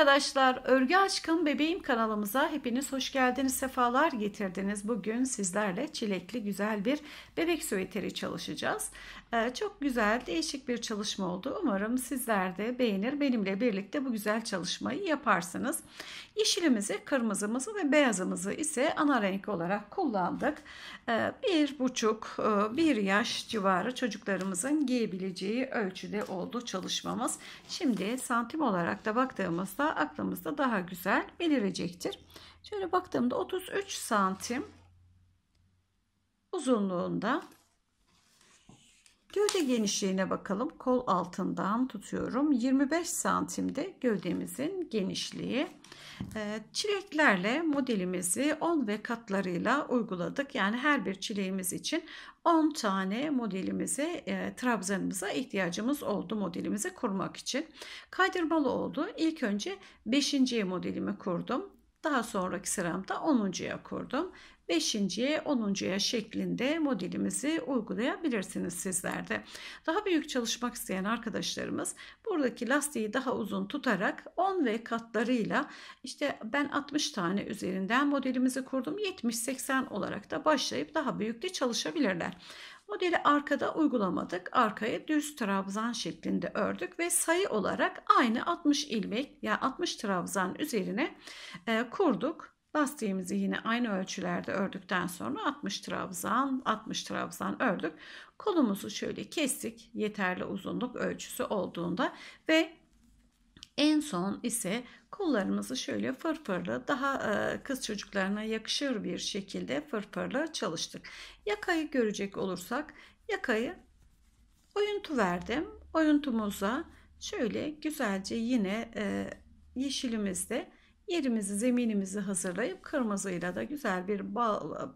arkadaşlar Örgü Aşkım Bebeğim kanalımıza hepiniz hoş geldiniz sefalar getirdiniz. Bugün sizlerle çilekli güzel bir bebek süveteri çalışacağız. Ee, çok güzel, değişik bir çalışma oldu. Umarım sizler de beğenir. Benimle birlikte bu güzel çalışmayı yaparsınız. Yeşilimizi, kırmızımızı ve beyazımızı ise ana renk olarak kullandık. Ee, bir buçuk, e, bir yaş civarı çocuklarımızın giyebileceği ölçüde oldu çalışmamız. Şimdi santim olarak da baktığımızda aklımızda daha güzel belirecektir. Şöyle baktığımda 33 santim uzunluğunda Gövde genişliğine bakalım. Kol altından tutuyorum. 25 santimde gövdemizin genişliği. Ee, çileklerle modelimizi 10 ve katlarıyla uyguladık. Yani her bir çileğimiz için 10 tane modelimize, e, trabzanımıza ihtiyacımız oldu modelimizi kurmak için. Kaydırmalı oldu. İlk önce 5. modelimi kurdum. Daha sonraki sıramda 10.ya kurdum 5.ye 10.ya şeklinde modelimizi uygulayabilirsiniz sizlerde. Daha büyük çalışmak isteyen arkadaşlarımız buradaki lastiği daha uzun tutarak 10 ve katlarıyla işte ben 60 tane üzerinden modelimizi kurdum. 70-80 olarak da başlayıp daha büyükte çalışabilirler. Modeli arkada uygulamadık. Arkaya düz trabzan şeklinde ördük ve sayı olarak aynı 60 ilmek ya yani 60 trabzan üzerine e, kurduk. Lastiğimizi yine aynı ölçülerde ördükten sonra 60 trabzan, 60 trabzan ördük. Kolumuzu şöyle kestik yeterli uzunluk ölçüsü olduğunda ve en son ise kollarımızı şöyle fırfırlı daha e, kız çocuklarına yakışır bir şekilde fırfırlı çalıştık. Yakayı görecek olursak yakayı oyuntu verdim. Oyuntumuza şöyle güzelce yine e, yeşilimizde yerimizi, zeminimizi hazırlayıp kırmızıyla da güzel bir bağ,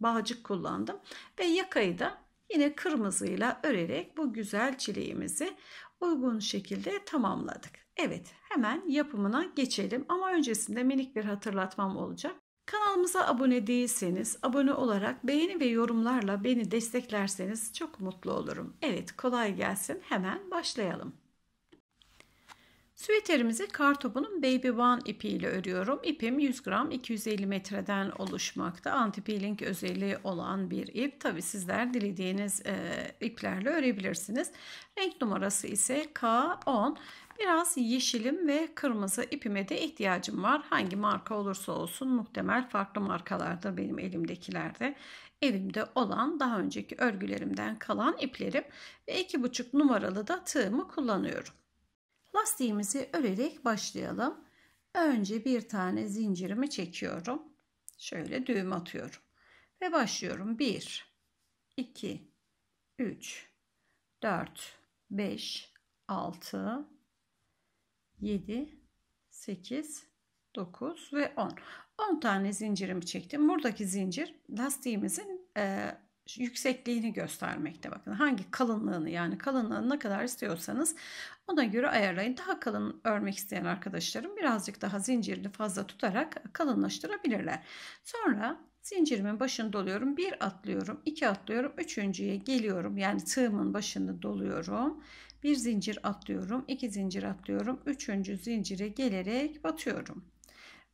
bağcık kullandım. Ve yakayı da yine kırmızıyla örerek bu güzel çileğimizi uygun şekilde tamamladık. Evet hemen yapımına geçelim ama öncesinde minik bir hatırlatmam olacak. Kanalımıza abone değilseniz abone olarak beğeni ve yorumlarla beni desteklerseniz çok mutlu olurum. Evet kolay gelsin hemen başlayalım. Süveterimizi kartopunun Baby One ipiyle örüyorum. İpim 100 gram 250 metreden oluşmakta. Anti-peeling özelliği olan bir ip. Tabi sizler dilediğiniz e, iplerle örebilirsiniz. Renk numarası ise K10. Biraz yeşilim ve kırmızı ipime de ihtiyacım var. Hangi marka olursa olsun muhtemel farklı markalardır benim elimdekilerde. Evimde olan daha önceki örgülerimden kalan iplerim ve 2,5 numaralı da tığımı kullanıyorum. Lastiğimizi örerek başlayalım. Önce bir tane zincirimi çekiyorum. Şöyle düğüm atıyorum. Ve başlıyorum. 1, 2, 3, 4, 5, 6, 7, 8, 9 ve 10. 10 tane zincirimi çektim. Buradaki zincir lastiğimizin yüksekliğini göstermekte bakın hangi kalınlığını yani kalınlığını ne kadar istiyorsanız ona göre ayarlayın daha kalın örmek isteyen arkadaşlarım birazcık daha zincirini fazla tutarak kalınlaştırabilirler sonra zincirimin başını doluyorum bir atlıyorum iki atlıyorum üçüncüye geliyorum yani tığımın başını doluyorum bir zincir atlıyorum iki zincir atlıyorum üçüncü zincire gelerek batıyorum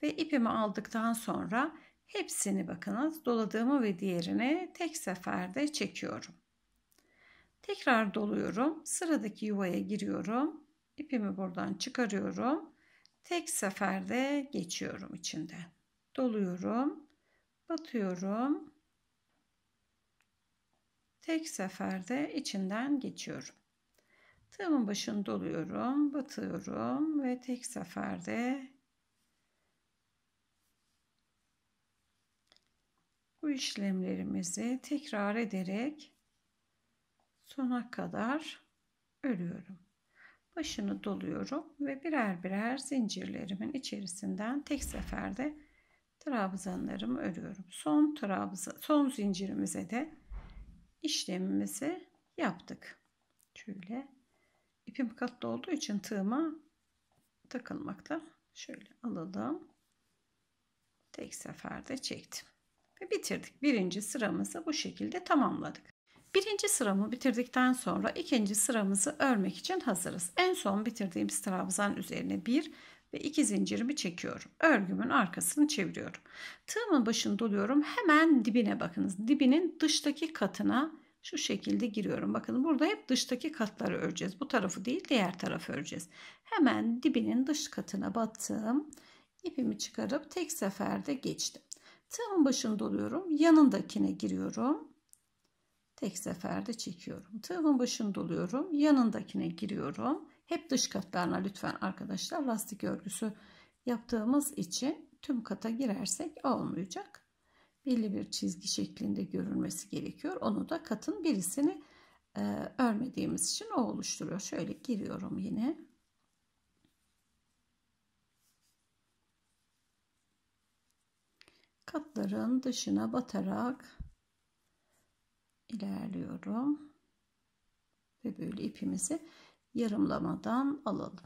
ve ipimi aldıktan sonra Hepsini bakınız doladığımı ve diğerini tek seferde çekiyorum. Tekrar doluyorum. Sıradaki yuvaya giriyorum. İpimi buradan çıkarıyorum. Tek seferde geçiyorum içinden. Doluyorum. Batıyorum. Tek seferde içinden geçiyorum. Tığımın başını doluyorum, batıyorum ve tek seferde Bu işlemlerimizi tekrar ederek sona kadar örüyorum. Başını doluyorum ve birer birer zincirlerimin içerisinden tek seferde trabzanlarımı örüyorum. Son trabzan son zincirimize de işlemimizi yaptık. Şöyle ipim katlı olduğu için tığıma takılmakta. Şöyle alalım. Tek seferde çektim ve bitirdik. Birinci sıramızı bu şekilde tamamladık. Birinci sıramı bitirdikten sonra ikinci sıramızı örmek için hazırız. En son bitirdiğimiz trabzan üzerine bir ve iki zincirimi çekiyorum. Örgümün arkasını çeviriyorum. Tığımın başını doluyorum. Hemen dibine bakınız. Dibinin dıştaki katına şu şekilde giriyorum. Bakın burada hep dıştaki katları öreceğiz. Bu tarafı değil diğer tarafı öreceğiz. Hemen dibinin dış katına battım. İpimi çıkarıp tek seferde geçtim. Tığın başında oluyorum. Yanındakine giriyorum. Tek seferde çekiyorum. Tığın başında oluyorum. Yanındakine giriyorum. Hep dış katlarına lütfen arkadaşlar lastik örgüsü yaptığımız için tüm kata girersek olmayacak. Belli bir çizgi şeklinde görünmesi gerekiyor. Onu da katın birisini e, örmediğimiz için o oluşturuyor. Şöyle giriyorum yine. katların dışına batarak ilerliyorum. Ve böyle ipimizi yarımlamadan alalım.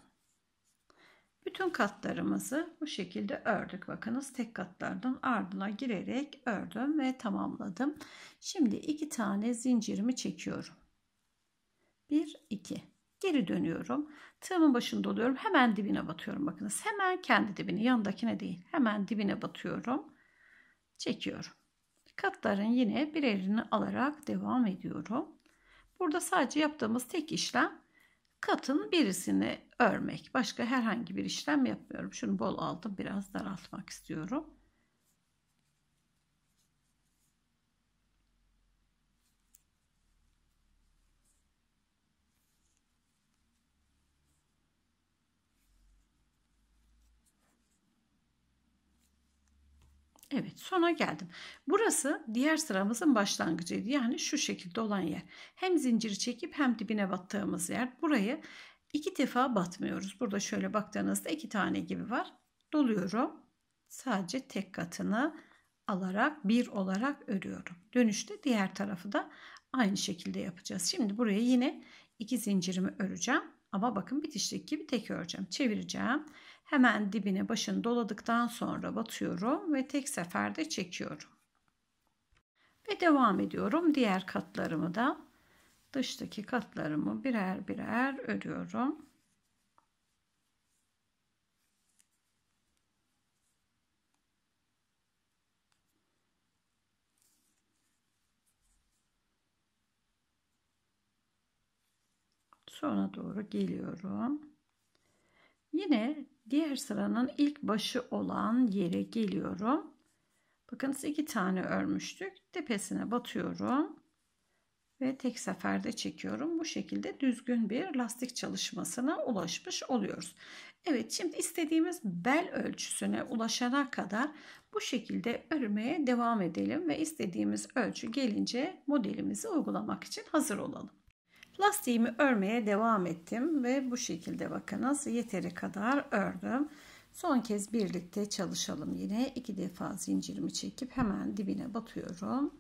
Bütün katlarımızı bu şekilde ördük. Bakınız tek katlardan ardına girerek ördüm ve tamamladım. Şimdi iki tane zincirimi çekiyorum. 1 2 geri dönüyorum. Tığımın başında oluyorum. Hemen dibine batıyorum. Bakınız hemen kendi dibine, yanındakine değil. Hemen dibine batıyorum çekiyorum. Katların yine birerini alarak devam ediyorum. Burada sadece yaptığımız tek işlem katın birisini örmek. Başka herhangi bir işlem yapmıyorum. Şunu bol aldım biraz daraltmak istiyorum. Evet sona geldim. Burası diğer sıramızın başlangıcıydı. Yani şu şekilde olan yer. Hem zinciri çekip hem dibine battığımız yer. Burayı iki defa batmıyoruz. Burada şöyle baktığınızda iki tane gibi var. Doluyorum. Sadece tek katını alarak bir olarak örüyorum. Dönüşte diğer tarafı da aynı şekilde yapacağız. Şimdi buraya yine iki zincirimi öreceğim. Ama bakın bitişlik gibi tek öreceğim. Çevireceğim. Hemen dibine başını doladıktan sonra batıyorum ve tek seferde çekiyorum. Ve devam ediyorum diğer katlarımı da dıştaki katlarımı birer birer örüyorum. Sona doğru geliyorum. Yine diğer sıranın ilk başı olan yere geliyorum. Bakınız iki tane örmüştük. Tepesine batıyorum. Ve tek seferde çekiyorum. Bu şekilde düzgün bir lastik çalışmasına ulaşmış oluyoruz. Evet şimdi istediğimiz bel ölçüsüne ulaşana kadar bu şekilde örmeye devam edelim. Ve istediğimiz ölçü gelince modelimizi uygulamak için hazır olalım. Lastiğimi örmeye devam ettim ve bu şekilde bakınız yeteri kadar ördüm. Son kez birlikte çalışalım yine. iki defa zincirimi çekip hemen dibine batıyorum.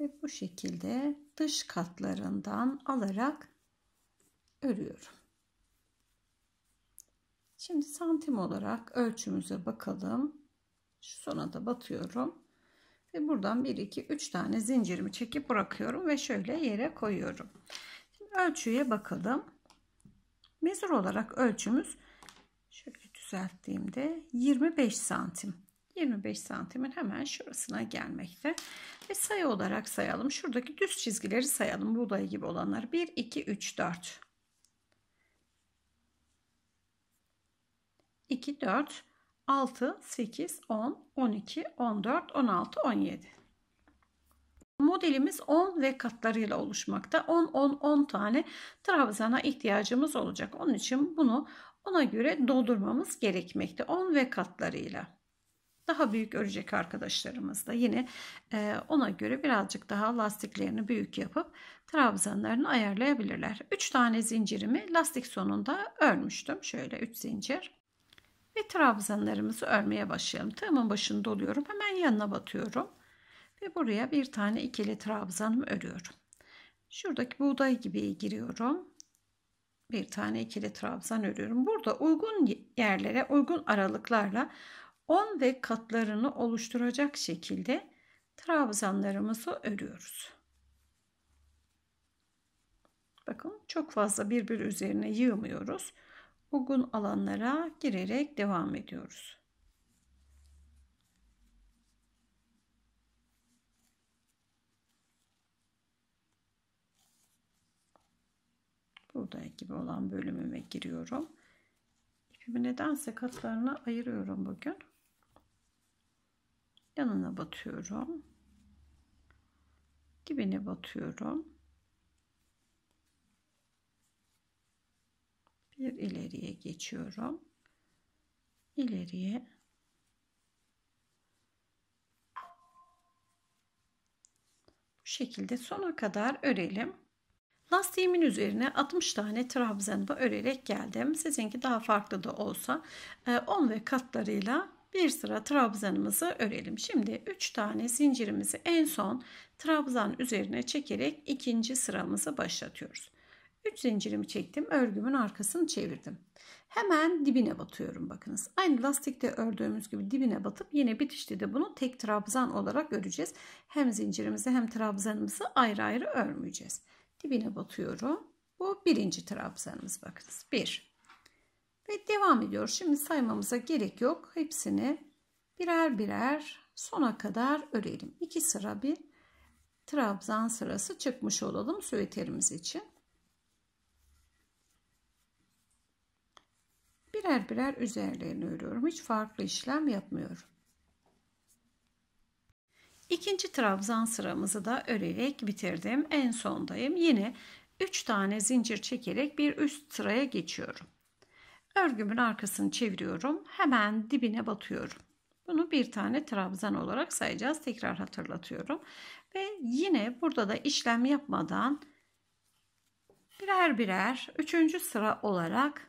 Ve bu şekilde dış katlarından alarak örüyorum. Şimdi santim olarak ölçümüze bakalım. Şu sona da batıyorum. Ve buradan 1, 2, 3 tane zincirimi çekip bırakıyorum ve şöyle yere koyuyorum. Şimdi ölçüye bakalım. Mezur olarak ölçümüz şöyle düzelttiğimde 25 santim. 25 santimin hemen şurasına gelmekte. Ve sayı olarak sayalım. Şuradaki düz çizgileri sayalım. Buğday gibi olanlar. 1, 2, 3, 4. 2, 4. 6, 8, 10, 12, 14, 16, 17. Modelimiz 10 ve katlarıyla oluşmakta. 10, 10, 10 tane trabzana ihtiyacımız olacak. Onun için bunu ona göre doldurmamız gerekmekte. 10 ve katlarıyla. Daha büyük örecek arkadaşlarımız da yine e, ona göre birazcık daha lastiklerini büyük yapıp trabzanlarını ayarlayabilirler. 3 tane zincirimi lastik sonunda örmüştüm. Şöyle 3 zincir ve trabzanlarımızı örmeye başlayalım. Tığımın başını doluyorum. Hemen yanına batıyorum. Ve buraya bir tane ikili trabzanımı örüyorum. Şuradaki buğday gibi giriyorum. Bir tane ikili trabzan örüyorum. Burada uygun yerlere uygun aralıklarla 10 ve katlarını oluşturacak şekilde trabzanlarımızı örüyoruz. Bakın çok fazla birbir üzerine yığmıyoruz. Bugün alanlara girerek devam ediyoruz. Burada gibi olan bölümüme giriyorum. İpimi nedense katlarına ayırıyorum bugün. Yanına batıyorum. Dibine batıyorum. bir ileriye geçiyorum ileriye bu şekilde sona kadar örelim lastiğimin üzerine 60 tane trabzanımı örerek geldim sizinki daha farklı da olsa 10 e, ve katlarıyla bir sıra trabzanımızı örelim. Şimdi 3 tane zincirimizi en son trabzan üzerine çekerek ikinci sıramızı başlatıyoruz. 3 zincirimi çektim. Örgümün arkasını çevirdim. Hemen dibine batıyorum bakınız. Aynı lastikte ördüğümüz gibi dibine batıp yine bitişte de bunu tek trabzan olarak öreceğiz. Hem zincirimizi hem trabzanımızı ayrı ayrı örmeyeceğiz. Dibine batıyorum. Bu birinci trabzanımız bakınız. 1 ve devam ediyoruz. Şimdi saymamıza gerek yok. Hepsini birer birer sona kadar örelim. 2 sıra bir trabzan sırası çıkmış olalım süveterimiz için. Birer birer üzerlerini örüyorum. Hiç farklı işlem yapmıyorum. İkinci trabzan sıramızı da örerek bitirdim. En sondayım. Yine 3 tane zincir çekerek bir üst sıraya geçiyorum. Örgümün arkasını çeviriyorum. Hemen dibine batıyorum. Bunu bir tane trabzan olarak sayacağız. Tekrar hatırlatıyorum. Ve yine burada da işlem yapmadan birer birer 3. sıra olarak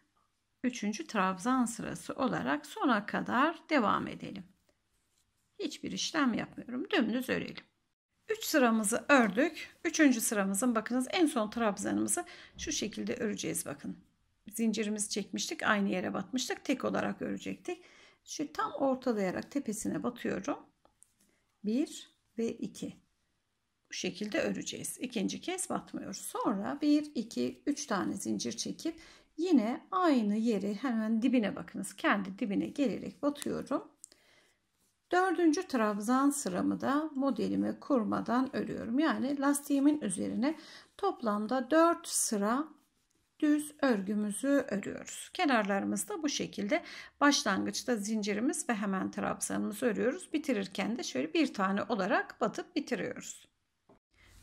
Üçüncü trabzan sırası olarak sona kadar devam edelim. Hiçbir işlem yapmıyorum. Dümdüz örelim. 3 sıramızı ördük. 3. sıramızın bakınız en son trabzanımızı şu şekilde öreceğiz bakın. Zincirimizi çekmiştik. Aynı yere batmıştık. Tek olarak örecektik. Şu tam ortalayarak tepesine batıyorum. 1 ve 2. Bu şekilde öreceğiz. İkinci kez batmıyoruz. Sonra 1, 2, 3 tane zincir çekip Yine aynı yeri hemen dibine bakınız. Kendi dibine gelerek batıyorum. Dördüncü trabzan sıramı da modelimi kurmadan örüyorum. Yani lastiğimin üzerine toplamda 4 sıra düz örgümüzü örüyoruz. Kenarlarımız da bu şekilde. Başlangıçta zincirimiz ve hemen trabzanımızı örüyoruz. Bitirirken de şöyle bir tane olarak batıp bitiriyoruz.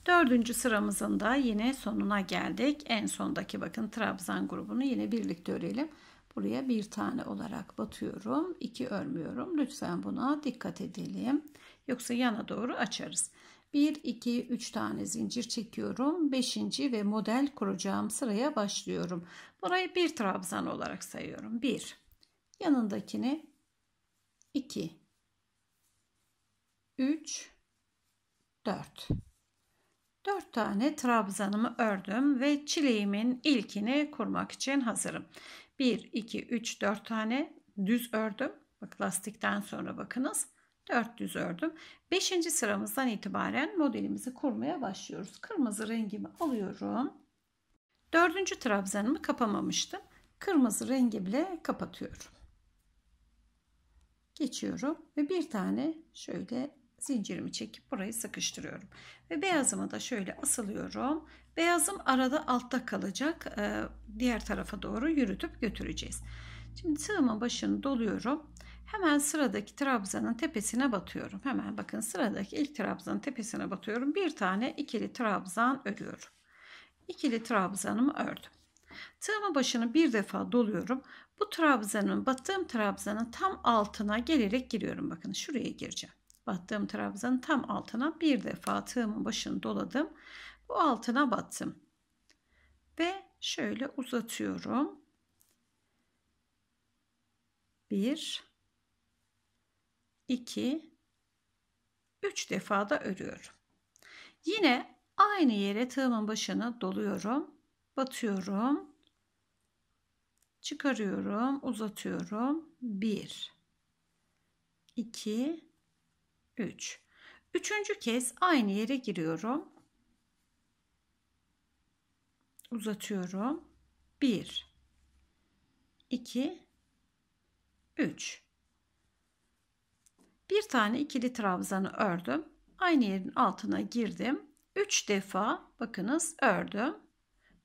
Dördüncü sıramızın da yine sonuna geldik. En sondaki bakın trabzan grubunu yine birlikte örelim. Buraya bir tane olarak batıyorum. iki örmüyorum. Lütfen buna dikkat edelim. Yoksa yana doğru açarız. 1, 2, 3 tane zincir çekiyorum. 5. ve model kuracağım sıraya başlıyorum. Burayı bir trabzan olarak sayıyorum. 1, yanındakini 2, 3, 4. 4 tane trabzanımı ördüm ve çileğimin ilkini kurmak için hazırım. 1, 2, 3, 4 tane düz ördüm. Bak lastikten sonra bakınız. 4 düz ördüm. 5. sıramızdan itibaren modelimizi kurmaya başlıyoruz. Kırmızı rengimi alıyorum. 4. trabzanımı kapamamıştım. Kırmızı rengi bile kapatıyorum. Geçiyorum ve bir tane şöyle zincirimi çekip burayı sıkıştırıyorum. Ve beyazımı da şöyle asılıyorum. Beyazım arada altta kalacak. Ee, diğer tarafa doğru yürütüp götüreceğiz. Şimdi tığımın başını doluyorum. Hemen sıradaki trabzanın tepesine batıyorum. Hemen bakın sıradaki ilk trabzanın tepesine batıyorum. Bir tane ikili trabzan örüyorum. İkili trabzanımı ördüm. Tığımı başını bir defa doluyorum. Bu trabzanın battığım trabzanın tam altına gelerek giriyorum. Bakın şuraya gireceğim battığım trabzanın tam altına bir defa tığımın başını doladım. Bu altına battım. Ve şöyle uzatıyorum. 1 2 3 defa da örüyorum. Yine aynı yere tığımın başını doluyorum. Batıyorum. Çıkarıyorum, uzatıyorum. 1 2 3. Üçüncü kez aynı yere giriyorum. Uzatıyorum. 1 2 3 Bir tane ikili trabzanı ördüm. Aynı yerin altına girdim. 3 defa bakınız ördüm.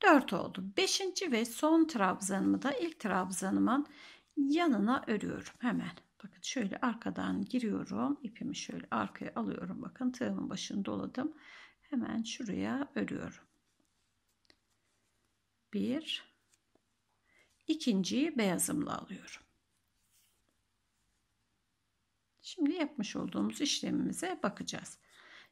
4 oldu. 5. ve son trabzanımı da ilk trabzanımın yanına örüyorum hemen. Bakın şöyle arkadan giriyorum. ipimi şöyle arkaya alıyorum. Bakın tığımın başını doladım. Hemen şuraya örüyorum. Bir. İkinciyi beyazımla alıyorum. Şimdi yapmış olduğumuz işlemimize bakacağız.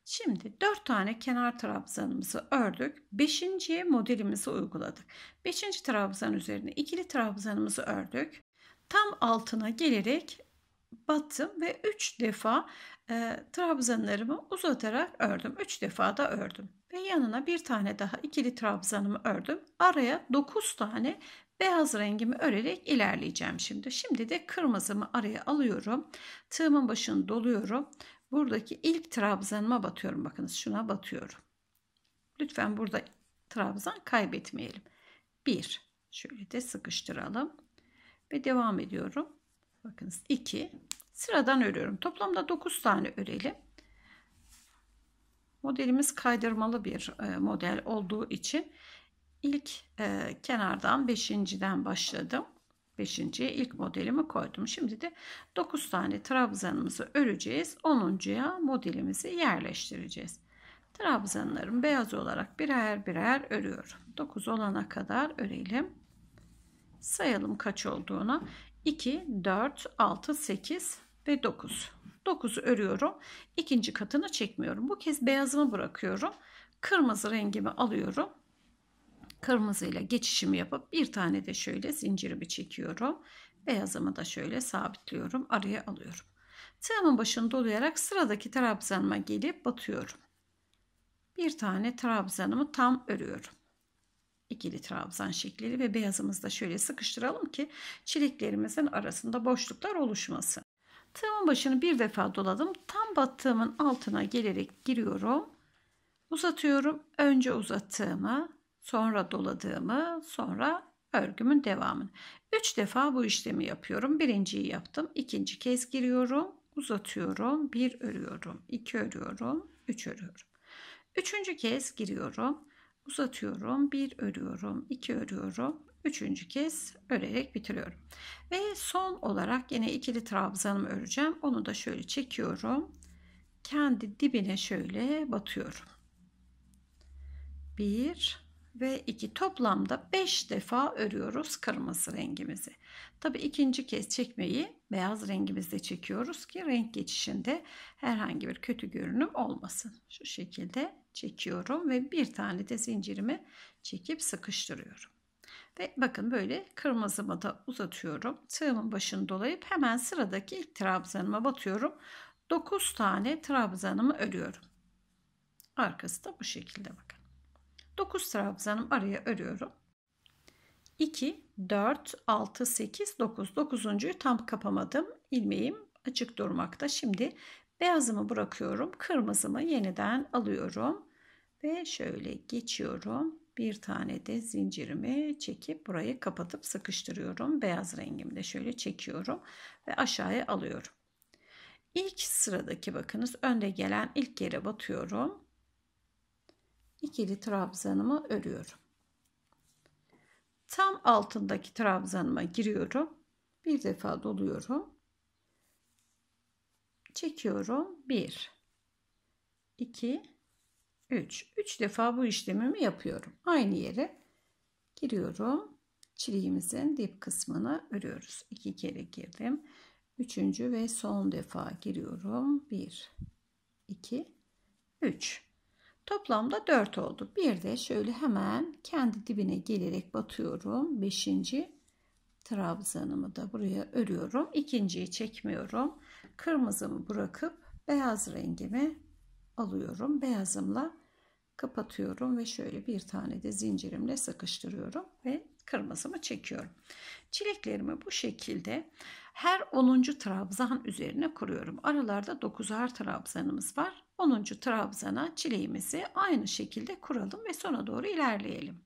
Şimdi 4 tane kenar trabzanımızı ördük. 5. modelimizi uyguladık. 5. trabzan üzerine ikili trabzanımızı ördük. Tam altına gelerek battım ve 3 defa e, trabzanlarımı uzatarak ördüm. 3 defa da ördüm. Ve yanına bir tane daha ikili trabzanımı ördüm. Araya 9 tane beyaz rengimi örerek ilerleyeceğim şimdi. Şimdi de kırmızımı araya alıyorum. Tığımın başını doluyorum. Buradaki ilk trabzanıma batıyorum. Bakınız şuna batıyorum. Lütfen burada trabzan kaybetmeyelim. 1 şöyle de sıkıştıralım ve devam ediyorum. Bakınız 2 sıradan örüyorum. Toplamda 9 tane örelim. Modelimiz kaydırmalı bir e, model olduğu için ilk e, kenardan 5.den başladım. 5.ye ilk modelimi koydum. Şimdi de 9 tane trabzanımızı öreceğiz. 10.ya modelimizi yerleştireceğiz. Trabzanlarım beyaz olarak birer birer örüyorum. 9 olana kadar örelim. Sayalım kaç olduğuna. 2, 4, 6, 8 ve 9. 9'u örüyorum. İkinci katını çekmiyorum. Bu kez beyazımı bırakıyorum. Kırmızı rengimi alıyorum. Kırmızıyla geçişimi yapıp bir tane de şöyle zincirimi çekiyorum. Beyazımı da şöyle sabitliyorum. Araya alıyorum. Tığımın başını dolayarak sıradaki trabzanıma gelip batıyorum. Bir tane trabzanımı tam örüyorum ikili trabzan şekilleri ve beyazımızı da şöyle sıkıştıralım ki çileklerimizin arasında boşluklar oluşmasın. Tığımın başını bir defa doladım. Tam battığımın altına gelerek giriyorum. Uzatıyorum. Önce uzattığımı, sonra doladığımı, sonra örgümün devamını. 3 defa bu işlemi yapıyorum. Birinciyi yaptım. ikinci kez giriyorum. Uzatıyorum. 1 örüyorum. 2 örüyorum. 3 örüyorum. Üçüncü kez giriyorum uzatıyorum. Bir örüyorum, iki örüyorum. Üçüncü kez örerek bitiriyorum. Ve son olarak yine ikili trabzanımı öreceğim. Onu da şöyle çekiyorum. Kendi dibine şöyle batıyorum. Bir ve iki toplamda beş defa örüyoruz kırmızı rengimizi. Tabi ikinci kez çekmeyi beyaz rengimizde çekiyoruz ki renk geçişinde herhangi bir kötü görünüm olmasın. Şu şekilde çekiyorum ve bir tane de zincirimi çekip sıkıştırıyorum. Ve bakın böyle kırmızımı da uzatıyorum. Tığımın başını dolayıp hemen sıradaki ilk trabzanıma batıyorum. 9 tane trabzanımı örüyorum. Arkası da bu şekilde bakın. 9 trabzanım araya örüyorum. 2, 4, 6, 8, 9. 9. tam kapamadım. İlmeğim açık durmakta. Şimdi Beyazımı bırakıyorum. Kırmızımı yeniden alıyorum. Ve şöyle geçiyorum. Bir tane de zincirimi çekip burayı kapatıp sıkıştırıyorum. Beyaz rengimi de şöyle çekiyorum ve aşağıya alıyorum. İlk sıradaki bakınız önde gelen ilk yere batıyorum. İkili trabzanımı örüyorum. Tam altındaki trabzanıma giriyorum. Bir defa doluyorum çekiyorum. 1 2 3 3 defa bu işlemimi yapıyorum. Aynı yere giriyorum. Çileğimizin dip kısmını örüyoruz. 2 kere girdim. Üçüncü ve son defa giriyorum. 1 2 3 Toplamda 4 oldu. Bir de şöyle hemen kendi dibine gelerek batıyorum. 5 trabzanımı da buraya örüyorum. İkinciyi çekmiyorum. Kırmızımı bırakıp beyaz rengimi alıyorum. Beyazımla kapatıyorum ve şöyle bir tane de zincirimle sıkıştırıyorum ve kırmızımı çekiyorum. Çileklerimi bu şekilde her 10. trabzan üzerine kuruyorum. Aralarda 9'ar trabzanımız var. 10. trabzana çileğimizi aynı şekilde kuralım ve sona doğru ilerleyelim.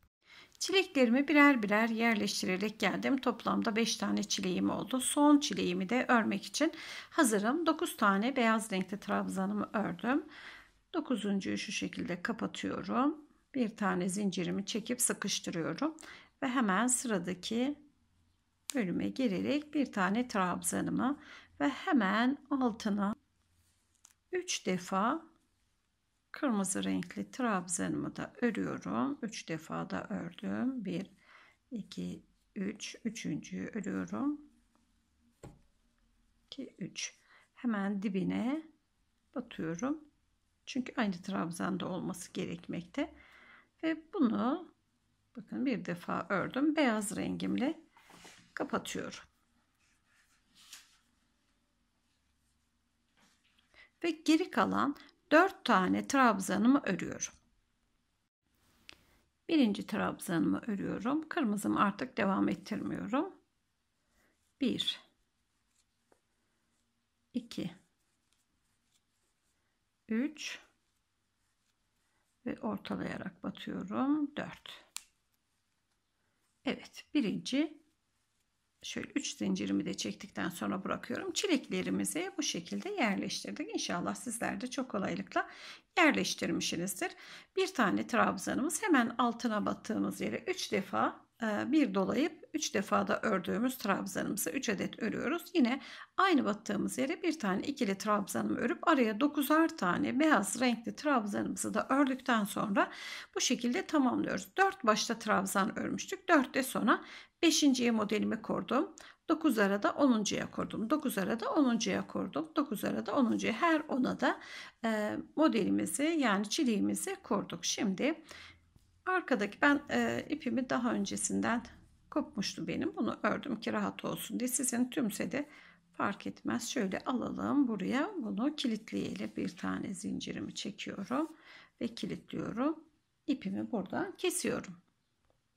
Çileklerimi birer birer yerleştirerek geldim. Toplamda 5 tane çileğim oldu. Son çileğimi de örmek için hazırım. 9 tane beyaz renkli trabzanımı ördüm. 9.'yu şu şekilde kapatıyorum. Bir tane zincirimi çekip sıkıştırıyorum ve hemen sıradaki bölüme girerek bir tane trabzanımı ve hemen altına 3 defa kırmızı renkli trabzanımı da örüyorum. 3 defa da ördüm. 1 2 3 üçüncüyü örüyorum. 2 3 hemen dibine batıyorum. Çünkü aynı trabzanda olması gerekmekte. Ve bunu bakın bir defa ördüm. Beyaz rengimle kapatıyorum. Ve geri kalan 4 tane trabzanımı örüyorum. Birinci trabzanımı örüyorum. Kırmızım artık devam ettirmiyorum. 1 2 3 ve ortalayarak batıyorum. 4 Evet birinci şöyle 3 zincirimi de çektikten sonra bırakıyorum. Çileklerimizi bu şekilde yerleştirdik. İnşallah sizler de çok kolaylıkla yerleştirmişsinizdir. Bir tane trabzanımız hemen altına battığımız yere 3 defa e, bir dolayıp 3 da ördüğümüz trabzanımızı 3 adet örüyoruz. Yine aynı battığımız yere bir tane ikili trabzanımı örüp araya 9'ar tane beyaz renkli trabzanımızı da ördükten sonra bu şekilde tamamlıyoruz. 4 başta trabzan örmüştük. 4 de sona 5.ye modelimi kurdum. 9 arada 10'uncuya kurdum. 9 arada 10'uncuya kurdum. 9 arada 10'uncuya her ona da e, modelimizi yani çileğimizi kurduk. Şimdi arkadaki ben e, ipimi daha öncesinden kopmuştu benim. Bunu ördüm ki rahat olsun diye. Sizin tümse de fark etmez. Şöyle alalım buraya bunu kilitleyelim. Bir tane zincirimi çekiyorum ve kilitliyorum. İpimi buradan kesiyorum.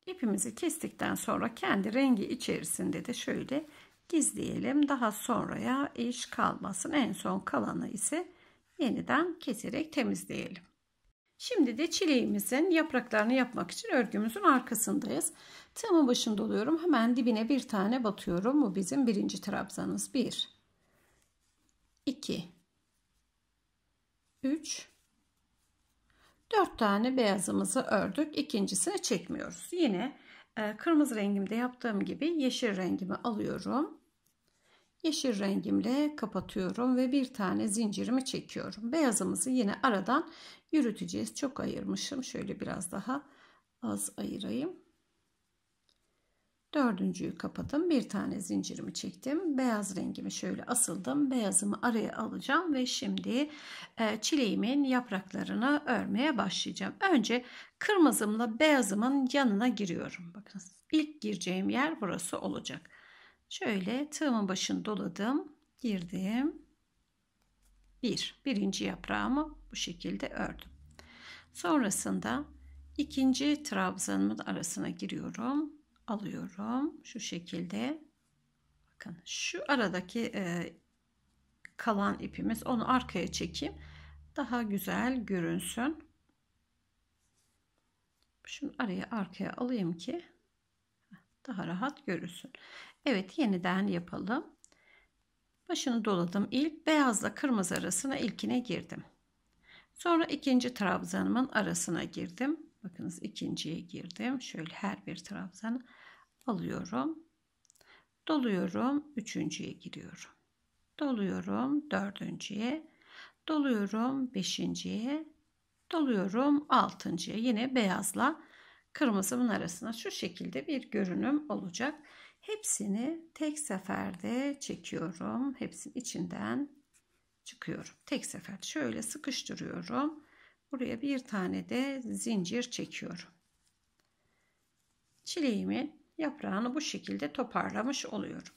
İpimizi kestikten sonra kendi rengi içerisinde de şöyle gizleyelim. Daha sonraya iş kalmasın. En son kalanı ise yeniden keserek temizleyelim. Şimdi de çileğimizin yapraklarını yapmak için örgümüzün arkasındayız. Tığımın başında oluyorum. Hemen dibine bir tane batıyorum. Bu bizim birinci trabzanız. 1 2 3 4 tane beyazımızı ördük. İkincisine çekmiyoruz. Yine e, kırmızı rengimde yaptığım gibi yeşil rengimi alıyorum. Yeşil rengimle kapatıyorum ve bir tane zincirimi çekiyorum. Beyazımızı yine aradan yürüteceğiz. Çok ayırmışım. Şöyle biraz daha az ayırayım. Dördüncüyü kapadım. Bir tane zincirimi çektim. Beyaz rengimi şöyle asıldım. Beyazımı araya alacağım ve şimdi e, çileğimin yapraklarını örmeye başlayacağım. Önce kırmızımla beyazımın yanına giriyorum. Bakın ilk gireceğim yer burası olacak. Şöyle tığımın başını doladım. Girdim. Bir, birinci yaprağımı bu şekilde ördüm. Sonrasında ikinci trabzanımın arasına giriyorum alıyorum. Şu şekilde. Bakın şu aradaki e, kalan ipimiz onu arkaya çekeyim. Daha güzel görünsün. Şunu araya arkaya alayım ki daha rahat görürsün. Evet yeniden yapalım. Başını doladım. ilk beyazla kırmızı arasına ilkine girdim. Sonra ikinci trabzanımın arasına girdim. Bakınız ikinciye girdim. Şöyle her bir trabzanı alıyorum. Doluyorum. Üçüncüye giriyorum. Doluyorum. Dördüncüye. Doluyorum. Beşinciye. Doluyorum. Altıncıya. Yine beyazla kırmızının arasına şu şekilde bir görünüm olacak. Hepsini tek seferde çekiyorum. Hepsinin içinden çıkıyorum. Tek seferde şöyle sıkıştırıyorum. Buraya bir tane de zincir çekiyorum. Çileğimin yaprağını bu şekilde toparlamış oluyorum.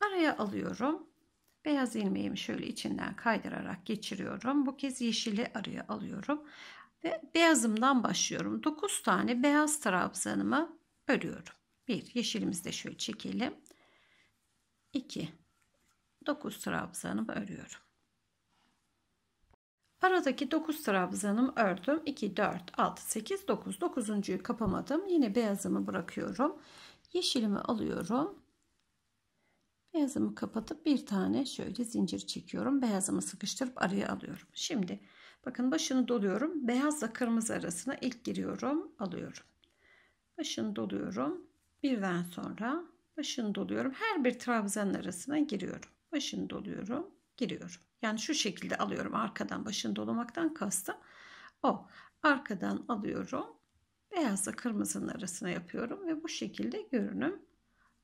Araya alıyorum. Beyaz ilmeğimi şöyle içinden kaydırarak geçiriyorum. Bu kez yeşili araya alıyorum. Ve beyazımdan başlıyorum. 9 tane beyaz trabzanımı örüyorum. Bir, Yeşilimizi de şöyle çekelim. 2. 9 trabzanımı örüyorum. Aradaki 9 trabzanım ördüm. 2, 4, 6, 8, 9. 9.yu kapamadım. Yine beyazımı bırakıyorum. Yeşilimi alıyorum. Beyazımı kapatıp bir tane şöyle zincir çekiyorum. Beyazımı sıkıştırıp araya alıyorum. Şimdi bakın başını doluyorum. Beyazla kırmızı arasına ilk giriyorum. Alıyorum. Başını doluyorum. Birden sonra başını doluyorum. Her bir trabzanın arasına giriyorum. Başını doluyorum. Giriyorum. Yani şu şekilde alıyorum arkadan başını dolamaktan kastım. O arkadan alıyorum. Beyazla kırmızının arasına yapıyorum ve bu şekilde görünüm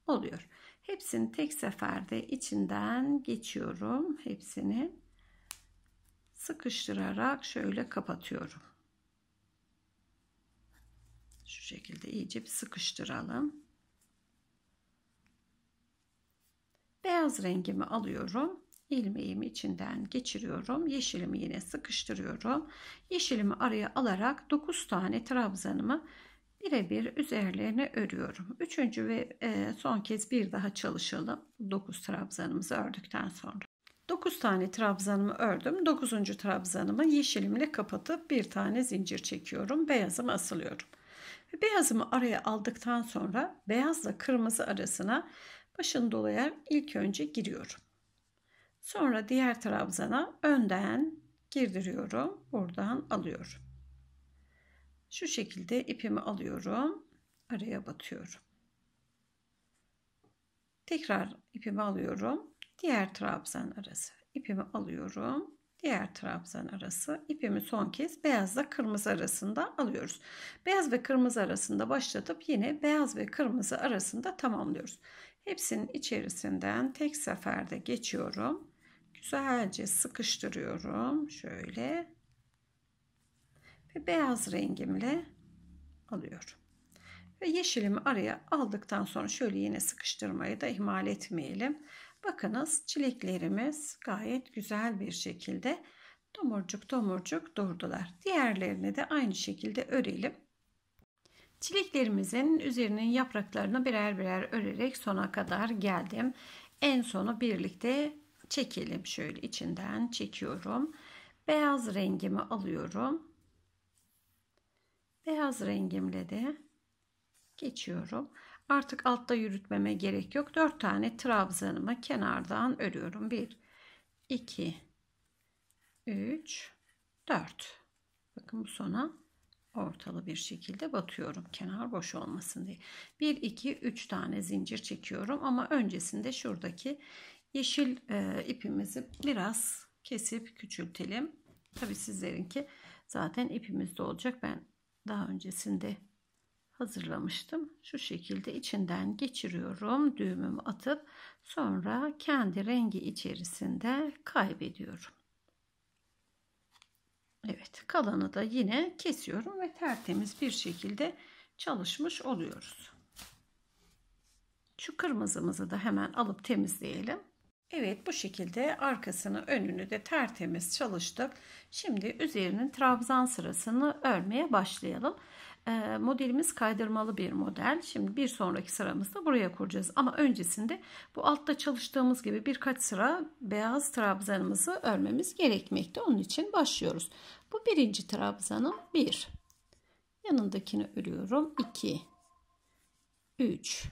oluyor. Hepsini tek seferde içinden geçiyorum. Hepsini sıkıştırarak şöyle kapatıyorum. Şu şekilde iyice bir sıkıştıralım. Beyaz rengimi alıyorum ilmeğimi içinden geçiriyorum. Yeşilimi yine sıkıştırıyorum. Yeşilimi araya alarak 9 tane trabzanımı birebir üzerlerine örüyorum. Üçüncü ve e, son kez bir daha çalışalım. 9 trabzanımızı ördükten sonra. 9 tane trabzanımı ördüm. 9. trabzanımı yeşilimle kapatıp bir tane zincir çekiyorum. Beyazımı asılıyorum. Beyazımı araya aldıktan sonra beyazla kırmızı arasına başını dolayarak ilk önce giriyorum. Sonra diğer trabzana önden girdiriyorum. Buradan alıyorum. Şu şekilde ipimi alıyorum. Araya batıyorum. Tekrar ipimi alıyorum. Diğer trabzan arası. ipimi alıyorum. Diğer trabzan arası. ipimi son kez beyazla kırmızı arasında alıyoruz. Beyaz ve kırmızı arasında başlatıp yine beyaz ve kırmızı arasında tamamlıyoruz. Hepsinin içerisinden tek seferde geçiyorum güzelce sıkıştırıyorum şöyle ve beyaz rengimle alıyorum ve yeşilimi araya aldıktan sonra şöyle yine sıkıştırmayı da ihmal etmeyelim bakınız çileklerimiz gayet güzel bir şekilde tomurcuk tomurcuk durdular diğerlerini de aynı şekilde örelim Çileklerimizin üzerinin yapraklarını birer birer örerek sona kadar geldim. En sonu birlikte çekelim. Şöyle içinden çekiyorum. Beyaz rengimi alıyorum. Beyaz rengimle de geçiyorum. Artık altta yürütmeme gerek yok. 4 tane trabzanımı kenardan örüyorum. 1 2 3 4 Bakın bu sona ortalı bir şekilde batıyorum. Kenar boş olmasın diye. 1 2 3 tane zincir çekiyorum ama öncesinde şuradaki Yeşil e, ipimizi biraz kesip küçültelim. Tabi sizlerinki zaten ipimizde olacak. Ben daha öncesinde hazırlamıştım. Şu şekilde içinden geçiriyorum. Düğümümü atıp sonra kendi rengi içerisinde kaybediyorum. Evet kalanı da yine kesiyorum ve tertemiz bir şekilde çalışmış oluyoruz. Şu kırmızımızı da hemen alıp temizleyelim. Evet bu şekilde arkasını önünü de tertemiz çalıştık. Şimdi üzerinin trabzan sırasını örmeye başlayalım. Ee, modelimiz kaydırmalı bir model. Şimdi bir sonraki sıramızda buraya kuracağız. Ama öncesinde bu altta çalıştığımız gibi birkaç sıra beyaz trabzanımızı örmemiz gerekmekte. Onun için başlıyoruz. Bu birinci trabzanım 1. Bir. Yanındakini örüyorum. 2 3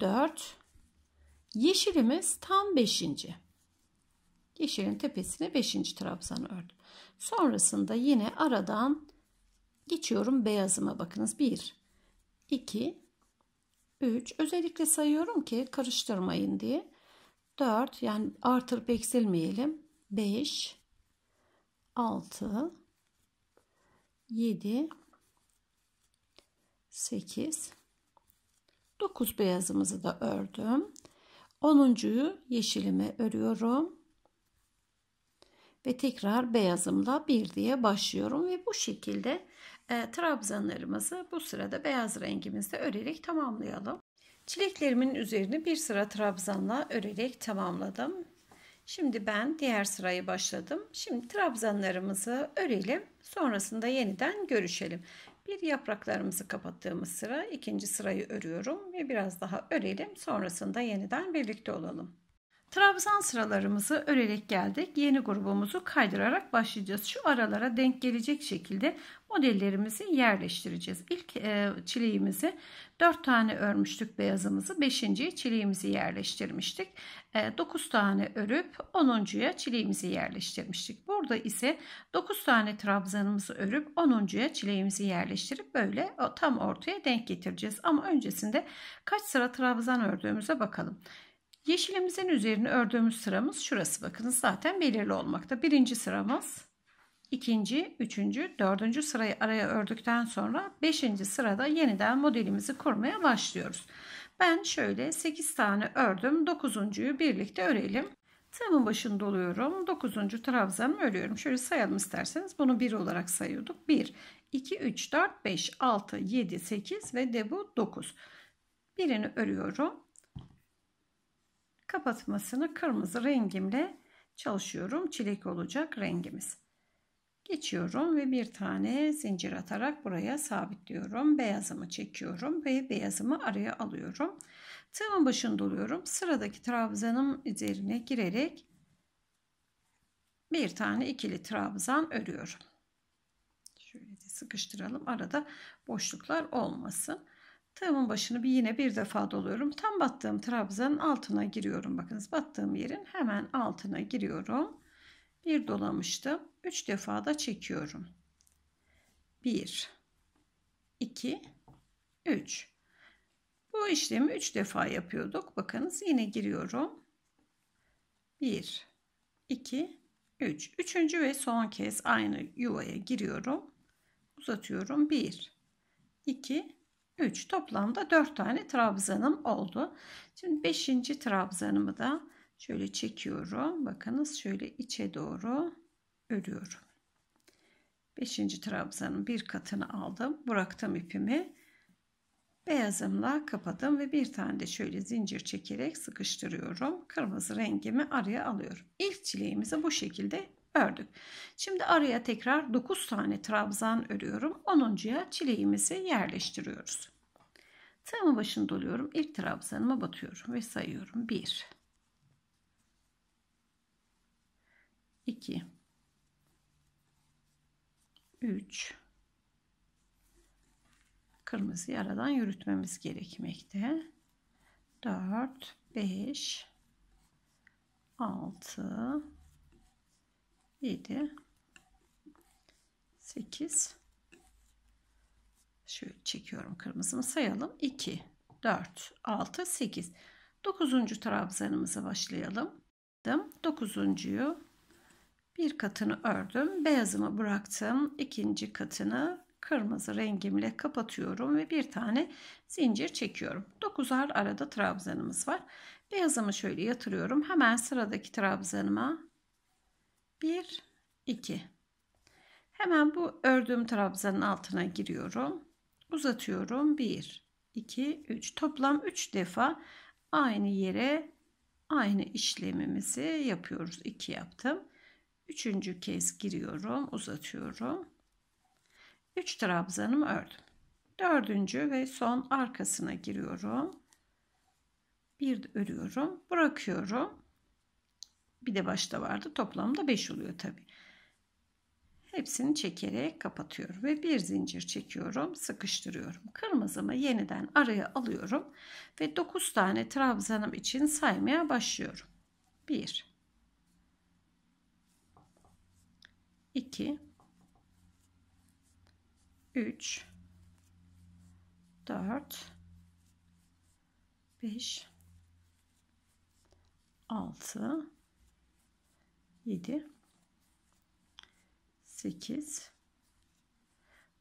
4 Yeşilimiz tam 5. Yeşilin tepesine 5. trabzanı ördüm. Sonrasında yine aradan geçiyorum beyazıma bakınız. 1, 2, 3. Özellikle sayıyorum ki karıştırmayın diye. 4 yani artırıp eksilmeyelim. 5, 6, 7, 8, 9 beyazımızı da ördüm. Onuncuyu yeşilime örüyorum. Ve tekrar beyazımla bir diye başlıyorum ve bu şekilde e, trabzanlarımızı bu sırada beyaz rengimizde örerek tamamlayalım. Çileklerimin üzerini bir sıra trabzanla örerek tamamladım. Şimdi ben diğer sırayı başladım. Şimdi trabzanlarımızı örelim. Sonrasında yeniden görüşelim. Bir yapraklarımızı kapattığımız sıra ikinci sırayı örüyorum ve biraz daha örelim. Sonrasında yeniden birlikte olalım. Trabzan sıralarımızı örerek geldik. Yeni grubumuzu kaydırarak başlayacağız. Şu aralara denk gelecek şekilde modellerimizi yerleştireceğiz. İlk e, çileğimizi 4 tane örmüştük beyazımızı. 5. çileğimizi yerleştirmiştik. E, 9 tane örüp 10.ya çileğimizi yerleştirmiştik. Burada ise 9 tane trabzanımızı örüp 10.ya çileğimizi yerleştirip böyle tam ortaya denk getireceğiz. Ama öncesinde kaç sıra trabzan ördüğümüze bakalım. Yeşilimizin üzerine ördüğümüz sıramız şurası. Bakınız zaten belirli olmakta. Birinci sıramız ikinci, üçüncü, dördüncü sırayı araya ördükten sonra beşinci sırada yeniden modelimizi kurmaya başlıyoruz. Ben şöyle 8 tane ördüm. Dokuzuncuyu birlikte örelim. Tığımın başını doluyorum. Dokuzuncu trabzanı örüyorum. Şöyle sayalım isterseniz. Bunu 1 olarak sayıyorduk. 1, 2, 3, 4, 5, 6, 7, 8 ve de bu 9. Birini örüyorum kapatmasını kırmızı rengimle çalışıyorum. Çilek olacak rengimiz. Geçiyorum ve bir tane zincir atarak buraya sabitliyorum. Beyazımı çekiyorum ve beyazımı araya alıyorum. Tığımın başını doluyorum. Sıradaki trabzanım üzerine girerek bir tane ikili trabzan örüyorum. Şöyle de sıkıştıralım. Arada boşluklar olmasın. Tığımın başını bir yine bir defa doluyorum. Tam battığım trabzanın altına giriyorum. Bakınız battığım yerin hemen altına giriyorum. Bir dolamıştım. Üç defa da çekiyorum. Bir, iki, üç. Bu işlemi üç defa yapıyorduk. Bakınız yine giriyorum. Bir, iki, üç. Üçüncü ve son kez aynı yuvaya giriyorum. Uzatıyorum. Bir, iki. 3 3. Toplamda 4 tane trabzanım oldu. Şimdi 5. trabzanımı da şöyle çekiyorum. Bakınız şöyle içe doğru örüyorum. 5. trabzanın bir katını aldım. Bıraktım ipimi. Beyazımla kapadım ve bir tane de şöyle zincir çekerek sıkıştırıyorum. Kırmızı rengimi araya alıyorum. İlk çileğimizi bu şekilde ördük. Şimdi araya tekrar 9 tane trabzan örüyorum. 10.ya çileğimizi yerleştiriyoruz. Tığımın başını doluyorum. İlk trabzanıma batıyorum ve sayıyorum. 1 2 3 Kırmızıyı aradan yürütmemiz gerekmekte. 4 5 6 7 8 şöyle çekiyorum kırmızımı sayalım 2 4 6 8 9. trabzanımıza başlayalım 9.yu bir katını ördüm beyazımı bıraktım ikinci katını kırmızı rengimle kapatıyorum ve bir tane zincir çekiyorum 9'ar arada trabzanımız var beyazımı şöyle yatırıyorum hemen sıradaki trabzanıma 1 2 Hemen bu ördüğüm trabzanın altına giriyorum. Uzatıyorum. 1 2 3 toplam 3 defa aynı yere aynı işlemimizi yapıyoruz. 2 yaptım. Üçüncü kez giriyorum, uzatıyorum. 3 trabzanımı ördüm. Dördüncü ve son arkasına giriyorum. Bir örüyorum, bırakıyorum. Bir de başta vardı. Toplamda 5 oluyor tabi. Hepsini çekerek kapatıyorum ve bir zincir çekiyorum, sıkıştırıyorum. Kırmızımı yeniden araya alıyorum ve 9 tane trabzanım için saymaya başlıyorum. 1 2 3 4 5 6 7 8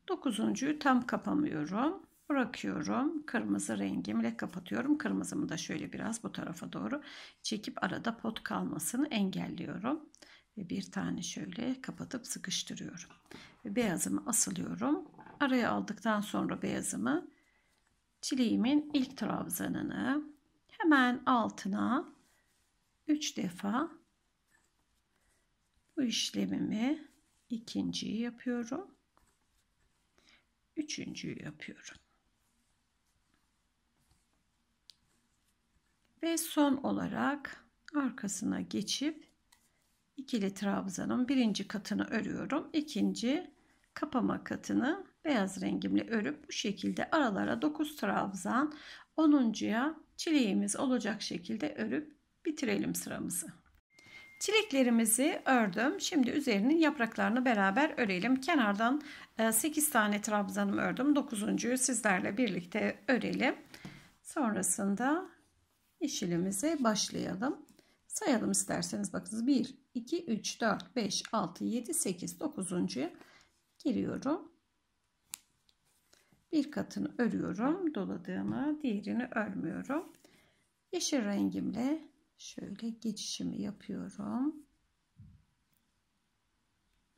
9. tam kapamıyorum. Bırakıyorum. Kırmızı rengimle kapatıyorum. Kırmızımı da şöyle biraz bu tarafa doğru çekip arada pot kalmasını engelliyorum. Ve bir tane şöyle kapatıp sıkıştırıyorum. Ve beyazımı asılıyorum. Araya aldıktan sonra beyazımı çileğimin ilk trabzanını hemen altına 3 defa bu işlemimi ikinciyi yapıyorum. Üçüncüyü yapıyorum. Ve son olarak arkasına geçip ikili trabzanın birinci katını örüyorum. İkinci kapama katını beyaz rengimle örüp bu şekilde aralara 9 trabzan 10.ya çileğimiz olacak şekilde örüp bitirelim sıramızı. Çileklerimizi ördüm. Şimdi üzerinin yapraklarını beraber örelim. Kenardan 8 e, tane trabzanım ördüm. 9.yu sizlerle birlikte örelim. Sonrasında yeşilimize başlayalım. Sayalım isterseniz bakınız 1, 2, 3, 4, 5, 6, 7, 8, 9.ya giriyorum. Bir katını örüyorum. Doladığımı diğerini örmüyorum. Yeşil rengimle şöyle geçişimi yapıyorum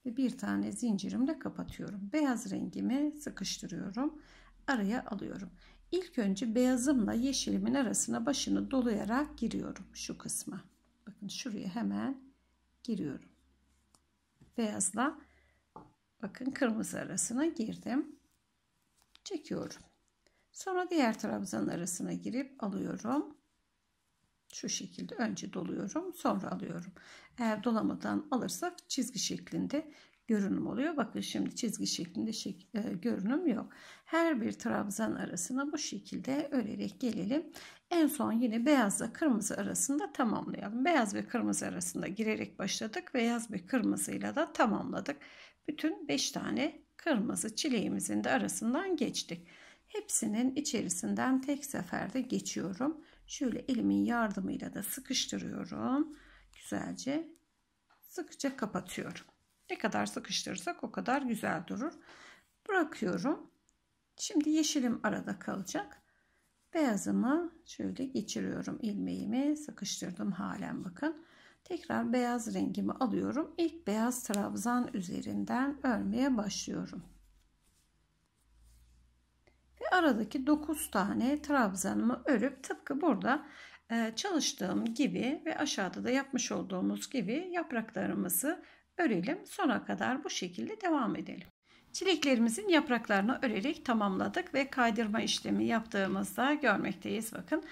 ve bir tane zincirimle kapatıyorum beyaz rengimi sıkıştırıyorum araya alıyorum İlk önce beyazımla yeşilimin arasına başını dolayarak giriyorum şu kısma bakın şuraya hemen giriyorum beyazla bakın kırmızı arasına girdim çekiyorum sonra diğer trabzan arasına girip alıyorum şu şekilde önce doluyorum sonra alıyorum. Eğer dolamadan alırsak çizgi şeklinde görünüm oluyor. Bakın şimdi çizgi şeklinde şek e, görünüm yok. Her bir trabzan arasına bu şekilde örerek gelelim. En son yine beyazla kırmızı arasında tamamlayalım. Beyaz ve kırmızı arasında girerek başladık. Beyaz ve kırmızıyla da tamamladık. Bütün 5 tane kırmızı çileğimizin de arasından geçtik. Hepsinin içerisinden tek seferde geçiyorum. Şöyle elimin yardımıyla da sıkıştırıyorum. Güzelce sıkıca kapatıyorum. Ne kadar sıkıştırırsak o kadar güzel durur. Bırakıyorum. Şimdi yeşilim arada kalacak. Beyazımı şöyle geçiriyorum. ilmeğimi sıkıştırdım halen bakın. Tekrar beyaz rengimi alıyorum. İlk beyaz trabzan üzerinden örmeye başlıyorum aradaki 9 tane trabzanımı örüp tıpkı burada e, çalıştığım gibi ve aşağıda da yapmış olduğumuz gibi yapraklarımızı örelim. Sona kadar bu şekilde devam edelim. Çileklerimizin yapraklarını örerek tamamladık ve kaydırma işlemi yaptığımızda görmekteyiz. Bakın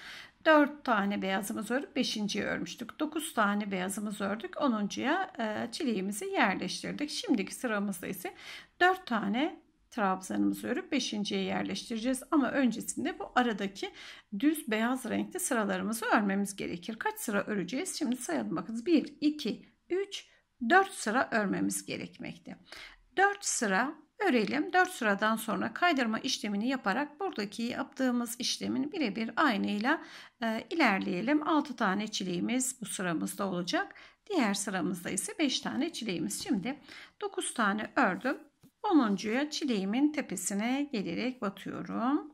4 tane beyazımız örüp 5.yi örmüştük. 9 tane beyazımız ördük. 10.ya e, çileğimizi yerleştirdik. Şimdiki sıramızda ise 4 tane trabzanımızı örüp beşinciye yerleştireceğiz. Ama öncesinde bu aradaki düz beyaz renkli sıralarımızı örmemiz gerekir. Kaç sıra öreceğiz? Şimdi sayalım bakınız. 1, 2, 3, 4 sıra örmemiz gerekmekte. 4 sıra örelim. 4 sıradan sonra kaydırma işlemini yaparak buradaki yaptığımız işlemin birebir aynıyla e, ilerleyelim. 6 tane çileğimiz bu sıramızda olacak. Diğer sıramızda ise 5 tane çileğimiz. Şimdi 9 tane ördüm. Onuncuya çileğimin tepesine gelerek batıyorum.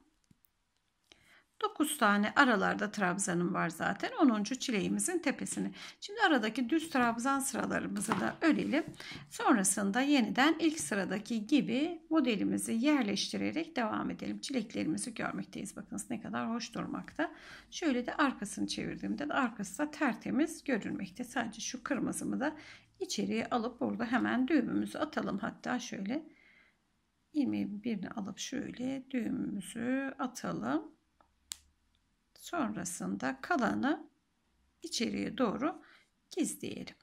9 tane aralarda trabzanım var zaten. 10. çileğimizin tepesini. Şimdi aradaki düz trabzan sıralarımızı da örelim. Sonrasında yeniden ilk sıradaki gibi modelimizi yerleştirerek devam edelim. Çileklerimizi görmekteyiz. Bakınız ne kadar hoş durmakta. Şöyle de arkasını çevirdiğimde de arkası da tertemiz görünmekte. Sadece şu kırmızımı da içeriye alıp burada hemen düğümümüzü atalım. Hatta şöyle 21'ini alıp şöyle düğümümüzü atalım. Sonrasında kalanı içeriye doğru gizleyelim.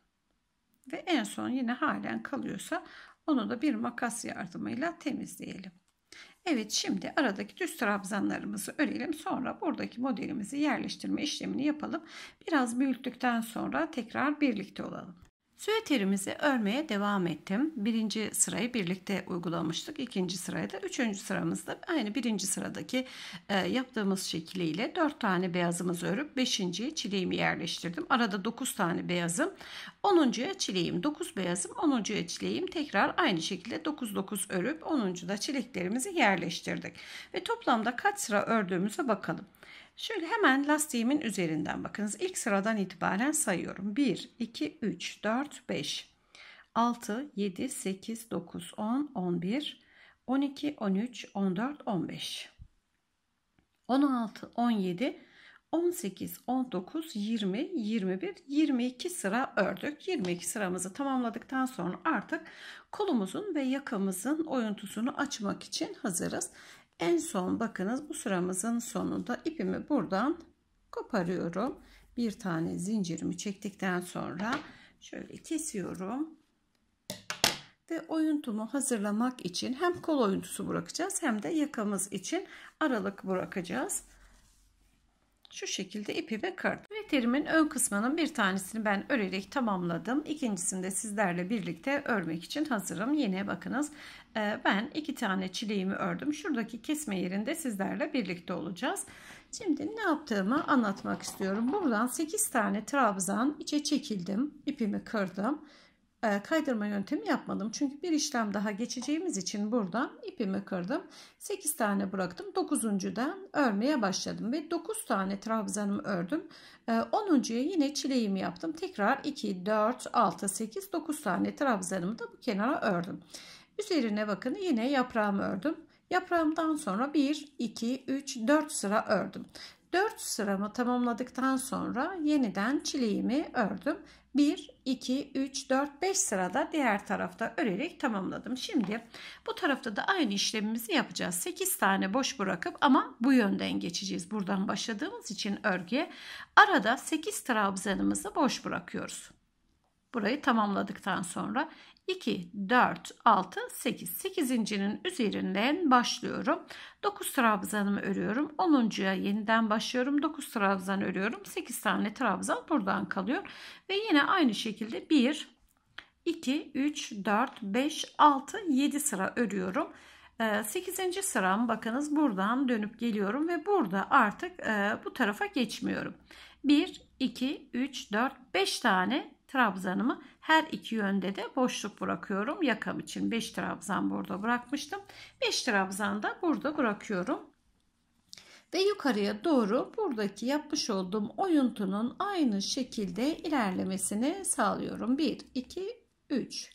Ve en son yine halen kalıyorsa onu da bir makas yardımıyla temizleyelim. Evet şimdi aradaki düz trabzanlarımızı örelim. Sonra buradaki modelimizi yerleştirme işlemini yapalım. Biraz büyüttükten sonra tekrar birlikte olalım. Süeterimizi örmeye devam ettim. Birinci sırayı birlikte uygulamıştık. İkinci sırayı da üçüncü sıramızda aynı birinci sıradaki e, yaptığımız şekliyle dört tane beyazımızı örüp beşinciye çileğimi yerleştirdim. Arada dokuz tane beyazım. Onuncuya çileğim. Dokuz beyazım. Onuncuya çileğim. Tekrar aynı şekilde dokuz dokuz örüp onuncuda çileklerimizi yerleştirdik. Ve toplamda kaç sıra ördüğümüze bakalım. Şöyle hemen lastiğimin üzerinden bakınız. İlk sıradan itibaren sayıyorum. 1, 2, 3, 4, 5, 6, 7, 8, 9, 10, 11, 12, 13, 14, 15, 16, 17, 18, 19, 20, 21, 22 sıra ördük. 22 sıramızı tamamladıktan sonra artık kolumuzun ve yakamızın oyuntusunu açmak için hazırız. En son bakınız bu sıramızın sonunda ipimi buradan koparıyorum. Bir tane zincirimi çektikten sonra şöyle kesiyorum. Ve oyuntumu hazırlamak için hem kol oyuntusu bırakacağız hem de yakamız için aralık bırakacağız. Şu şekilde ipimi kırdım. Terimin ön kısmının bir tanesini ben örerek tamamladım. İkincisini de sizlerle birlikte örmek için hazırım. Yine bakınız e, ben iki tane çileğimi ördüm. Şuradaki kesme yerinde sizlerle birlikte olacağız. Şimdi ne yaptığımı anlatmak istiyorum. Buradan 8 tane trabzan içe çekildim. ipimi kırdım. E, kaydırma yöntemi yapmadım. Çünkü bir işlem daha geçeceğimiz için buradan ipimi kırdım. 8 tane bıraktım. 9.dan örmeye başladım ve 9 tane trabzanımı ördüm. 10.ya e, yine çileğimi yaptım. Tekrar 2, 4, 6, 8, 9 tane trabzanımı da bu kenara ördüm. Üzerine bakın yine yaprağımı ördüm. Yaprağımdan sonra 1, 2, 3, 4 sıra ördüm. 4 sıramı tamamladıktan sonra yeniden çileğimi ördüm 1, 2, 3, 4, 5 sırada diğer tarafta örerek tamamladım. Şimdi bu tarafta da aynı işlemimizi yapacağız. 8 tane boş bırakıp ama bu yönden geçeceğiz. Buradan başladığımız için örgüye arada 8 trabzanımızı boş bırakıyoruz. Burayı tamamladıktan sonra 2, 4, 6, 8. 8.'nin üzerinden başlıyorum. 9 trabzanımı örüyorum. 10.ya yeniden başlıyorum. 9 trabzan örüyorum. 8 tane trabzan buradan kalıyor. Ve yine aynı şekilde 1, 2, 3, 4, 5, 6, 7 sıra örüyorum. 8. Ee, sıram bakınız buradan dönüp geliyorum ve burada artık e, bu tarafa geçmiyorum. 1, 2, 3, 4, 5 tane trabzanımı her iki yönde de boşluk bırakıyorum. Yakam için 5 trabzan burada bırakmıştım. 5 trabzan da burada bırakıyorum ve yukarıya doğru buradaki yapmış olduğum oyuntunun aynı şekilde ilerlemesini sağlıyorum. 1, 2, 3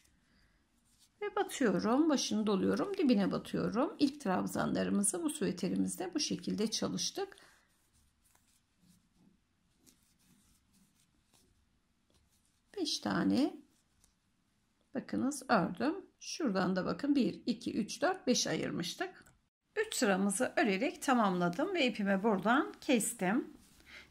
ve batıyorum. Başını doluyorum. Dibine batıyorum. İlk trabzanlarımızı bu süveterimizde bu şekilde çalıştık. 5 tane bakınız ördüm. Şuradan da bakın 1, 2, 3, 4, 5 ayırmıştık. 3 sıramızı örerek tamamladım ve ipimi buradan kestim.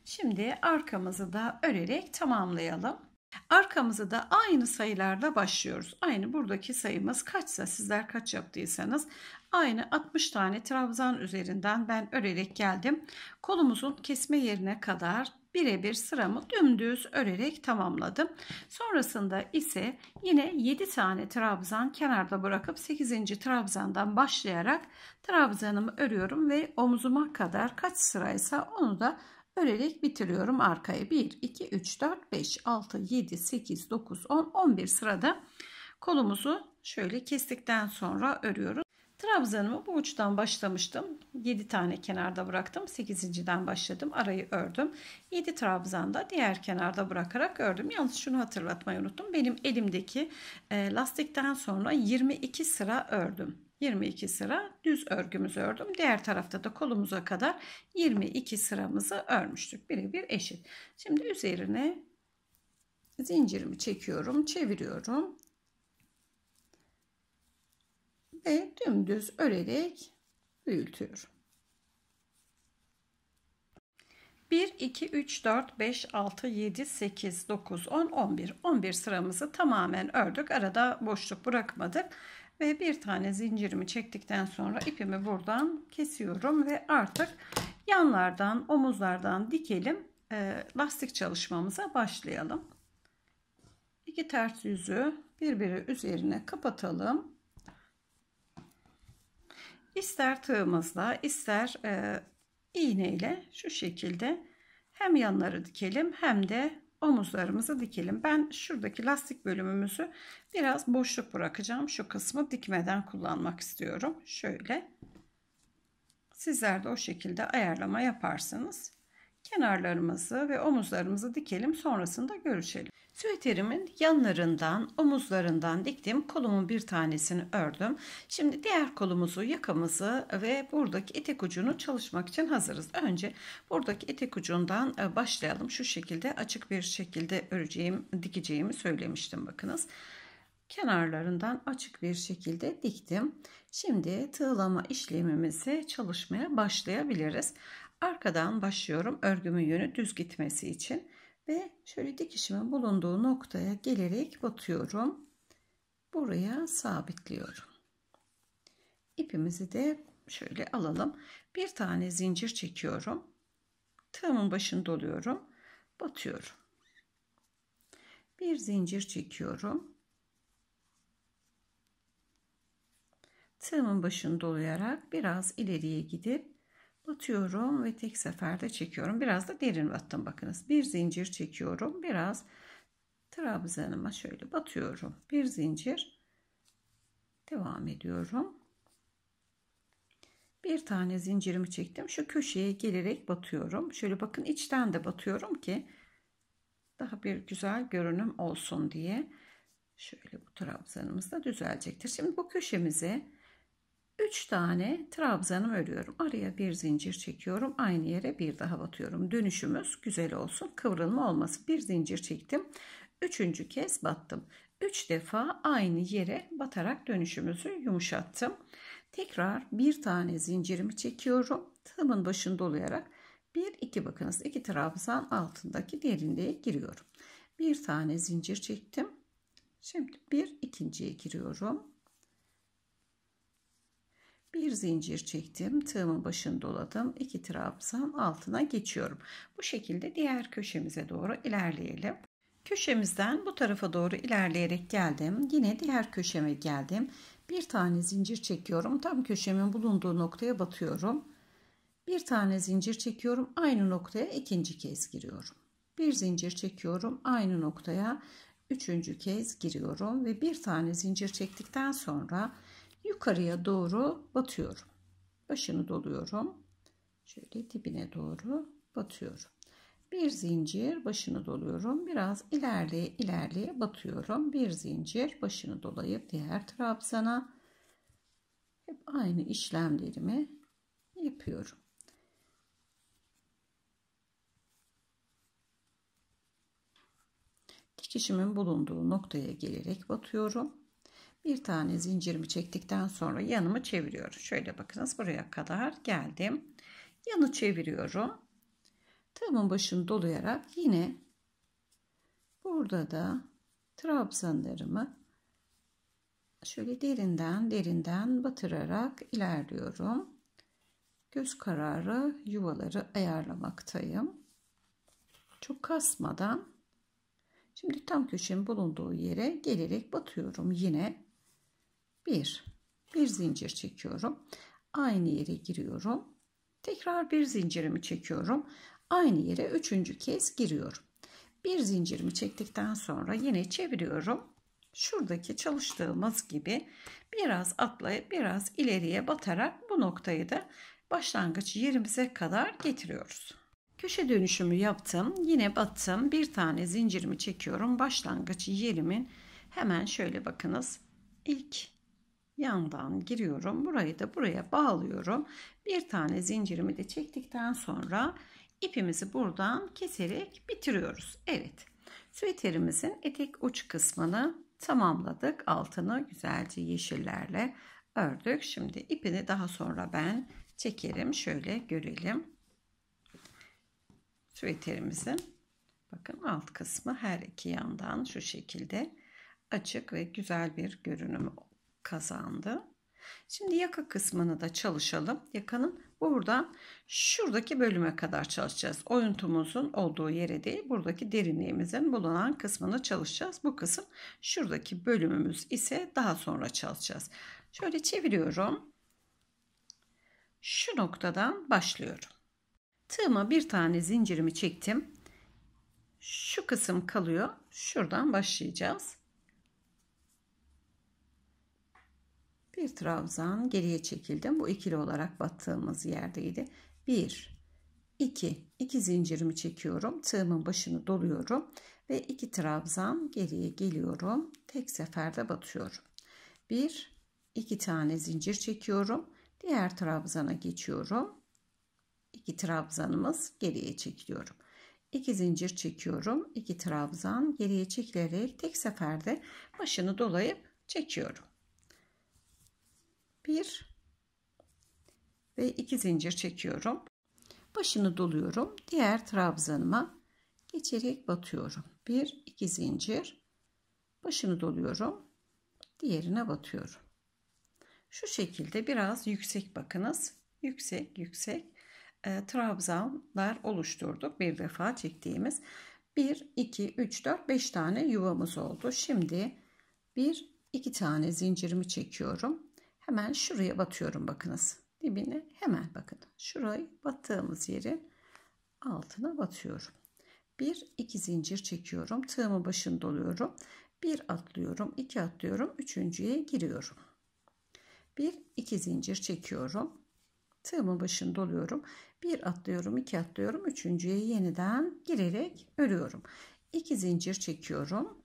Şimdi arkamızı da örerek tamamlayalım. Arkamızı da aynı sayılarla başlıyoruz. Aynı buradaki sayımız kaçsa sizler kaç yaptıysanız aynı 60 tane trabzan üzerinden ben örerek geldim. Kolumuzun kesme yerine kadar birebir sıramı dümdüz örerek tamamladım. Sonrasında ise yine 7 tane trabzan kenarda bırakıp 8. trabzandan başlayarak trabzanımı örüyorum ve omzuma kadar kaç sıraysa onu da Örerek bitiriyorum arkaya. 1, 2, 3, 4, 5, 6, 7, 8, 9, 10, 11 sırada kolumuzu şöyle kestikten sonra örüyoruz. Trabzanımı bu uçtan başlamıştım. 7 tane kenarda bıraktım. 8.den başladım. Arayı ördüm. 7 trabzan da diğer kenarda bırakarak ördüm. Yalnız şunu hatırlatmayı unuttum. Benim elimdeki e, lastikten sonra 22 sıra ördüm. 22 sıra düz örgümüzü ördüm. Diğer tarafta da kolumuza kadar 22 sıramızı örmüştük. Birebir eşit. Şimdi üzerine zincirimi çekiyorum, çeviriyorum. Ve dümdüz örerek büyütüyorum. 1, 2, 3, 4, 5, 6, 7, 8, 9, 10, 11. 11 sıramızı tamamen ördük. Arada boşluk bırakmadık. Ve bir tane zincirimi çektikten sonra ipimi buradan kesiyorum ve artık yanlardan omuzlardan dikelim e, lastik çalışmamıza başlayalım. İki ters yüzü birbiri üzerine kapatalım. İster tığımızla ister e, iğneyle şu şekilde hem yanları dikelim hem de omuzlarımızı dikelim. Ben şuradaki lastik bölümümüzü biraz boşluk bırakacağım. Şu kısmı dikmeden kullanmak istiyorum. Şöyle. Sizler de o şekilde ayarlama yaparsınız. Kenarlarımızı ve omuzlarımızı dikelim. Sonrasında görüşelim. Süveterimin yanlarından, omuzlarından diktim. Kolumun bir tanesini ördüm. Şimdi diğer kolumuzu, yakamızı ve buradaki etek ucunu çalışmak için hazırız. Önce buradaki etek ucundan e, başlayalım. Şu şekilde açık bir şekilde öreceğim, dikeceğimi söylemiştim bakınız kenarlarından açık bir şekilde diktim. Şimdi tığlama işlemimizi çalışmaya başlayabiliriz. Arkadan başlıyorum örgümün yönü düz gitmesi için. Ve şöyle dikişimin bulunduğu noktaya gelerek batıyorum. Buraya sabitliyorum. İpimizi de şöyle alalım. Bir tane zincir çekiyorum. Tığımın başını doluyorum. Batıyorum. Bir zincir çekiyorum. Tığımın başını dolayarak biraz ileriye gidip batıyorum ve tek seferde çekiyorum. Biraz da derin battım bakınız. Bir zincir çekiyorum. Biraz trabzanıma şöyle batıyorum. Bir zincir devam ediyorum. Bir tane zincirimi çektim. Şu köşeye gelerek batıyorum. Şöyle bakın içten de batıyorum ki daha bir güzel görünüm olsun diye. Şöyle bu trabzanımız da düzelecektir. Şimdi bu köşemizi 3 tane trabzanım örüyorum. Araya bir zincir çekiyorum. Aynı yere bir daha batıyorum. Dönüşümüz güzel olsun. Kıvrılma olmasın. Bir zincir çektim. Üçüncü kez battım. 3 defa aynı yere batarak dönüşümüzü yumuşattım. Tekrar bir tane zincirimi çekiyorum. Tığımın başını dolayarak 1 2 bakınız 2 trabzan altındaki derinliğe giriyorum. Bir tane zincir çektim. Şimdi bir ikinciye giriyorum bir zincir çektim tığımın başını doladım iki trabzan altına geçiyorum bu şekilde diğer köşemize doğru ilerleyelim köşemizden bu tarafa doğru ilerleyerek geldim yine diğer köşeme geldim bir tane zincir çekiyorum tam köşemin bulunduğu noktaya batıyorum bir tane zincir çekiyorum aynı noktaya ikinci kez giriyorum bir zincir çekiyorum aynı noktaya üçüncü kez giriyorum ve bir tane zincir çektikten sonra yukarıya doğru batıyorum. Başını doluyorum. Şöyle dibine doğru batıyorum. Bir zincir başını doluyorum. Biraz ilerleye ilerleye batıyorum. Bir zincir başını dolayıp diğer trabzana hep aynı işlemlerimi yapıyorum. Dikişimin bulunduğu noktaya gelerek batıyorum. Bir tane zincirimi çektikten sonra yanımı çeviriyorum. Şöyle bakınız buraya kadar geldim. Yanı çeviriyorum. Tığımın başını dolayarak yine burada da trabzanlarımı şöyle derinden derinden batırarak ilerliyorum. Göz kararı yuvaları ayarlamaktayım. Çok kasmadan şimdi tam köşemin bulunduğu yere gelerek batıyorum yine. 1 bir zincir çekiyorum aynı yere giriyorum tekrar bir zincirimi çekiyorum aynı yere üçüncü kez giriyorum bir zincirimi çektikten sonra yine çeviriyorum şuradaki çalıştığımız gibi biraz atlayıp biraz ileriye batarak bu noktayı da başlangıç yerimize kadar getiriyoruz. Köşe dönüşümü yaptım. Yine battım. Bir tane zincirimi çekiyorum. Başlangıç yerimin hemen şöyle bakınız. ilk yandan giriyorum. Burayı da buraya bağlıyorum. Bir tane zincirimi de çektikten sonra ipimizi buradan keserek bitiriyoruz. Evet. Süveterimizin etek uç kısmını tamamladık. Altını güzelce yeşillerle ördük. Şimdi ipini daha sonra ben çekerim. Şöyle görelim. Süveterimizin bakın alt kısmı her iki yandan şu şekilde açık ve güzel bir görünüm kazandı. Şimdi yaka kısmını da çalışalım. Yakanın buradan şuradaki bölüme kadar çalışacağız. Oyuntumuzun olduğu yere değil buradaki derinliğimizin bulunan kısmını çalışacağız. Bu kısım şuradaki bölümümüz ise daha sonra çalışacağız. Şöyle çeviriyorum. Şu noktadan başlıyorum. Tığıma bir tane zincirimi çektim. Şu kısım kalıyor. Şuradan başlayacağız. Bir trabzan geriye çekildim. Bu ikili olarak battığımız yerdeydi. 1 2 2 zincirimi çekiyorum. Tığımın başını doluyorum ve 2 trabzan geriye geliyorum. Tek seferde batıyorum. 1 2 tane zincir çekiyorum. Diğer trabzana geçiyorum. 2 trabzanımız geriye çekiliyorum. 2 zincir çekiyorum. 2 trabzan geriye çekilerek tek seferde başını dolayıp çekiyorum. 1 ve 2 zincir çekiyorum. Başını doluyorum. Diğer trabzanıma geçerek batıyorum. 1 2 zincir. Başını doluyorum. Diğerine batıyorum. Şu şekilde biraz yüksek bakınız. Yüksek yüksek e, trabzanlar oluşturduk. Bir defa çektiğimiz 1 2 3 4 5 tane yuvamız oldu. Şimdi bir iki tane zincirimi çekiyorum Hemen şuraya batıyorum bakınız. Dibine hemen bakın. Şurayı battığımız yerin altına batıyorum. Bir iki zincir çekiyorum. tığımı başını doluyorum. Bir atlıyorum. iki atlıyorum. Üçüncüye giriyorum. Bir iki zincir çekiyorum. tığımı başını doluyorum. Bir atlıyorum. iki atlıyorum. Üçüncüye yeniden girerek örüyorum. İki zincir çekiyorum.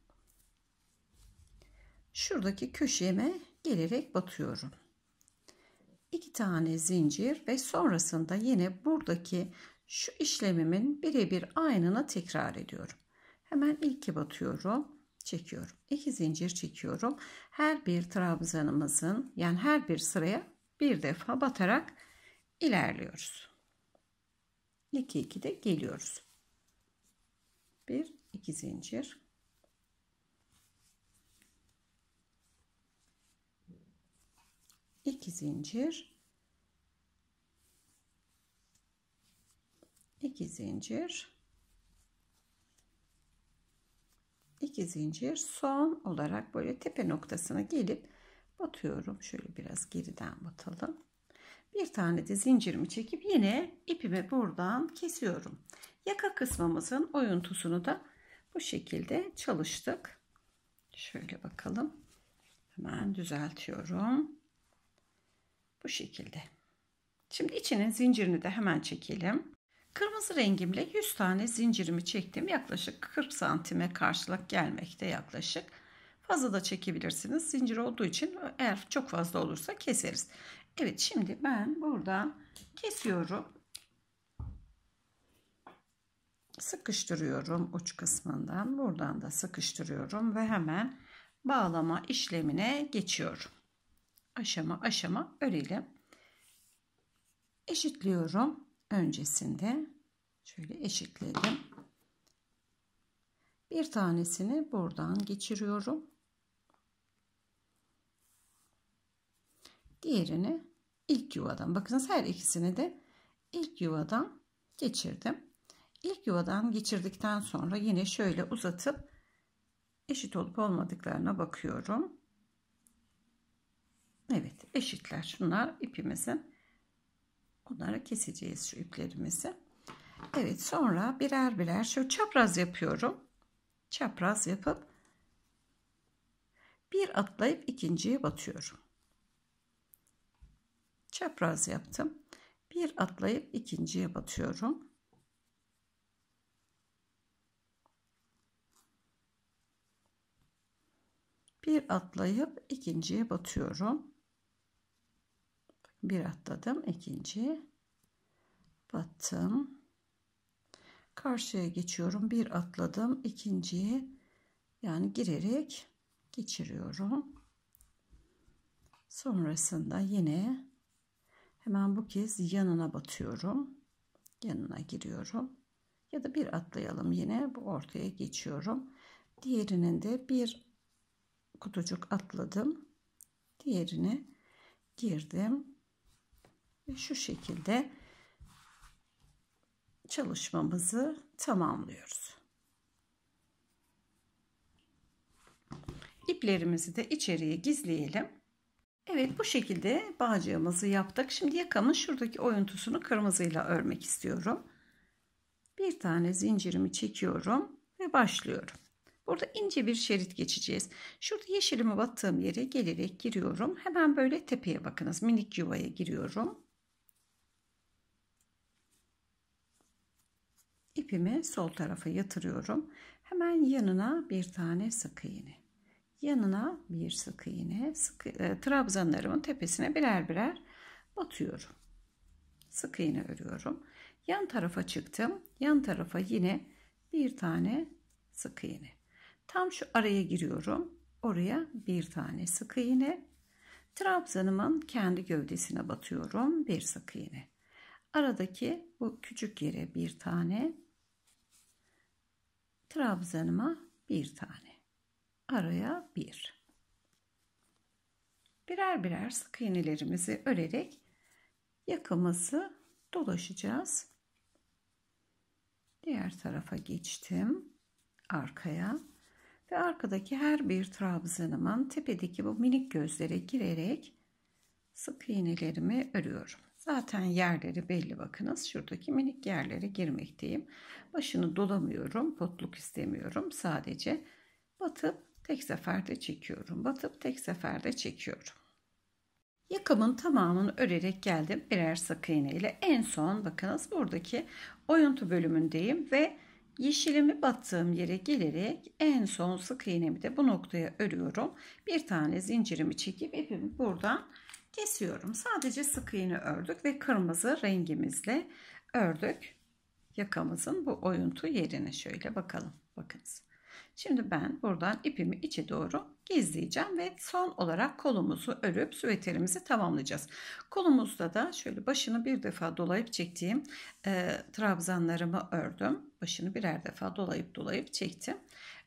Şuradaki köşeme gelerek batıyorum. 2 tane zincir ve sonrasında yine buradaki şu işlemimin birebir aynına tekrar ediyorum. Hemen ilki batıyorum, çekiyorum. 2 zincir çekiyorum. Her bir trabzanımızın yani her bir sıraya bir defa batarak ilerliyoruz. 2 2 de geliyoruz. 1 2 zincir 2 zincir 2 zincir 2 zincir son olarak böyle tepe noktasına gelip batıyorum şöyle biraz geriden batalım bir tane de zincirimi çekip yine ipimi buradan kesiyorum yaka kısmımızın oyuntusunu da bu şekilde çalıştık şöyle bakalım hemen düzeltiyorum bu şekilde. Şimdi içinin zincirini de hemen çekelim. Kırmızı rengimle 100 tane zincirimi çektim. Yaklaşık 40 santime karşılık gelmekte yaklaşık. Fazla da çekebilirsiniz. Zincir olduğu için eğer çok fazla olursa keseriz. Evet şimdi ben burada kesiyorum. Sıkıştırıyorum uç kısmından. Buradan da sıkıştırıyorum ve hemen bağlama işlemine geçiyorum aşama aşama örelim. Eşitliyorum öncesinde. Şöyle eşitledim. Bir tanesini buradan geçiriyorum. Diğerini ilk yuvadan. Bakınız her ikisini de ilk yuvadan geçirdim. İlk yuvadan geçirdikten sonra yine şöyle uzatıp eşit olup olmadıklarına bakıyorum. Evet eşitler. Şunlar ipimizin. Bunları keseceğiz şu iplerimizi. Evet sonra birer birer şu çapraz yapıyorum. Çapraz yapıp bir atlayıp ikinciye batıyorum. Çapraz yaptım. Bir atlayıp ikinciye batıyorum. Bir atlayıp ikinciye batıyorum bir atladım ikinci battım karşıya geçiyorum bir atladım ikinciye yani girerek geçiriyorum sonrasında yine hemen bu kez yanına batıyorum yanına giriyorum ya da bir atlayalım yine bu ortaya geçiyorum diğerinin de bir kutucuk atladım diğerine girdim ve şu şekilde çalışmamızı tamamlıyoruz. İplerimizi de içeriye gizleyelim. Evet bu şekilde bağcığımızı yaptık. Şimdi yakamın şuradaki oyuntusunu kırmızıyla örmek istiyorum. Bir tane zincirimi çekiyorum ve başlıyorum. Burada ince bir şerit geçeceğiz. Şurada yeşilimi battığım yere gelerek giriyorum. Hemen böyle tepeye bakınız. Minik yuvaya giriyorum. İpimi sol tarafa yatırıyorum. Hemen yanına bir tane sık iğne. Yanına bir sık iğne. Sık, e, trabzanlarımın tepesine birer birer batıyorum. Sık iğne örüyorum. Yan tarafa çıktım. Yan tarafa yine bir tane sık iğne. Tam şu araya giriyorum. Oraya bir tane sık iğne. Trabzanımın kendi gövdesine batıyorum. Bir sık iğne. Aradaki bu küçük yere bir tane Trabzanıma bir tane. Araya bir. Birer birer sık iğnelerimizi örerek yakamızı dolaşacağız. Diğer tarafa geçtim. Arkaya ve arkadaki her bir trabzanımın tepedeki bu minik gözlere girerek sık iğnelerimi örüyorum. Zaten yerleri belli bakınız. Şuradaki minik yerlere girmekteyim. Başını dolamıyorum. Potluk istemiyorum. Sadece batıp tek seferde çekiyorum. Batıp tek seferde çekiyorum. Yakamın tamamını örerek geldim birer sık iğne ile. En son bakınız buradaki oyuntu bölümündeyim ve yeşilimi battığım yere gelerek en son sık iğnemi de bu noktaya örüyorum. Bir tane zincirimi çekip ipimi buradan kesiyorum. Sadece sık iğne ördük ve kırmızı rengimizle ördük yakamızın bu oyuntu yerine şöyle bakalım. Bakınız. Şimdi ben buradan ipimi içe doğru gizleyeceğim ve son olarak kolumuzu örüp süveterimizi tamamlayacağız. Kolumuzda da şöyle başını bir defa dolayıp çektiğim e, trabzanlarımı ördüm. Başını birer defa dolayıp dolayıp çektim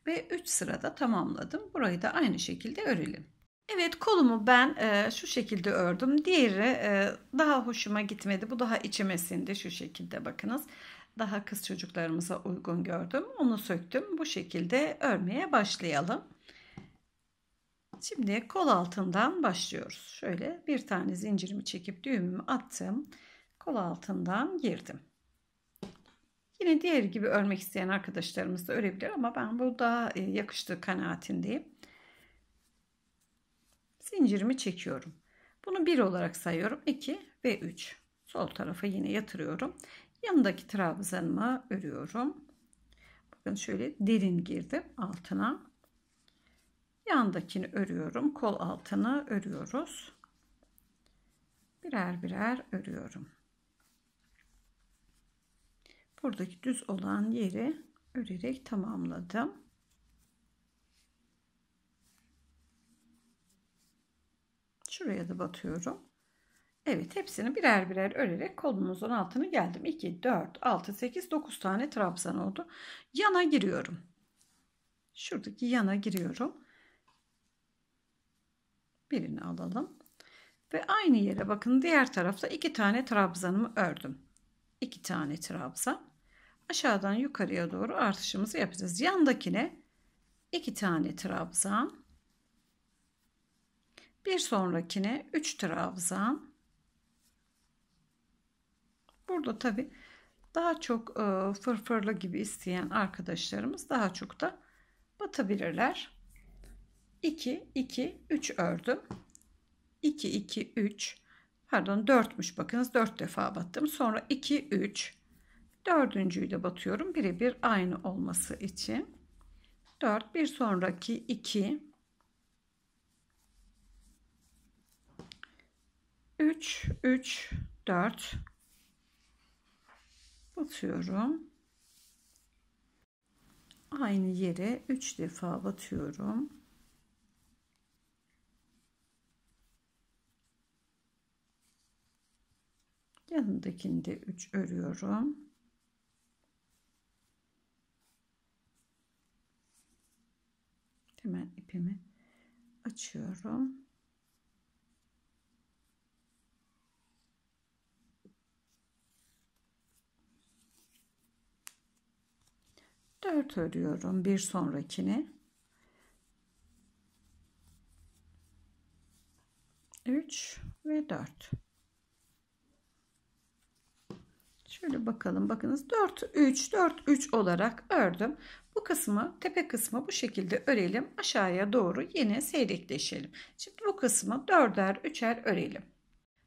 ve 3 sırada tamamladım. Burayı da aynı şekilde örelim. Evet kolumu ben e, şu şekilde ördüm. Diğeri e, daha hoşuma gitmedi. Bu daha içimesinde. şu şekilde bakınız. Daha kız çocuklarımıza uygun gördüm. Onu söktüm. Bu şekilde örmeye başlayalım. Şimdi kol altından başlıyoruz. Şöyle bir tane zincirimi çekip düğümümü attım. Kol altından girdim. Yine diğer gibi örmek isteyen arkadaşlarımız da örebilir ama ben bu daha e, yakıştığı kanaatindeyim zincirimi çekiyorum. Bunu 1 olarak sayıyorum. 2 ve 3. Sol tarafa yine yatırıyorum. Yanındaki trabzanımı örüyorum. Bakın şöyle derin girdim altına. Yandakini örüyorum. Kol altını örüyoruz. Birer birer örüyorum. Buradaki düz olan yeri örerek tamamladım. Şuraya da batıyorum. Evet hepsini birer birer örerek kolumuzun altını geldim. 2, 4, 6, 8, 9 tane trabzan oldu. Yana giriyorum. Şuradaki yana giriyorum. Birini alalım. Ve aynı yere bakın diğer tarafta iki tane trabzanımı ördüm. İki tane trabzan. Aşağıdan yukarıya doğru artışımızı yapacağız. Yandakine iki tane trabzan. Bir sonrakine 3 trabzan. Burada tabi daha çok e, fırfırlı gibi isteyen arkadaşlarımız daha çok da batabilirler. 2 2 3 ördüm. 2 2 3 pardon 4'müş bakınız 4 defa battım. Sonra 2 3 dördüncüyü de batıyorum birebir aynı olması için. 4 bir sonraki 2 3 3 4 batıyorum. Aynı yere 3 defa batıyorum. Yanındakini de 3 örüyorum. Hemen ipimi açıyorum. 4 örüyorum bir sonrakini 3 ve 4 şöyle bakalım bakınız 4 3 4 3 olarak ördüm bu kısmı tepe kısmı bu şekilde örelim aşağıya doğru yine seyrekleşelim şimdi bu kısmı 4'er 3'er örelim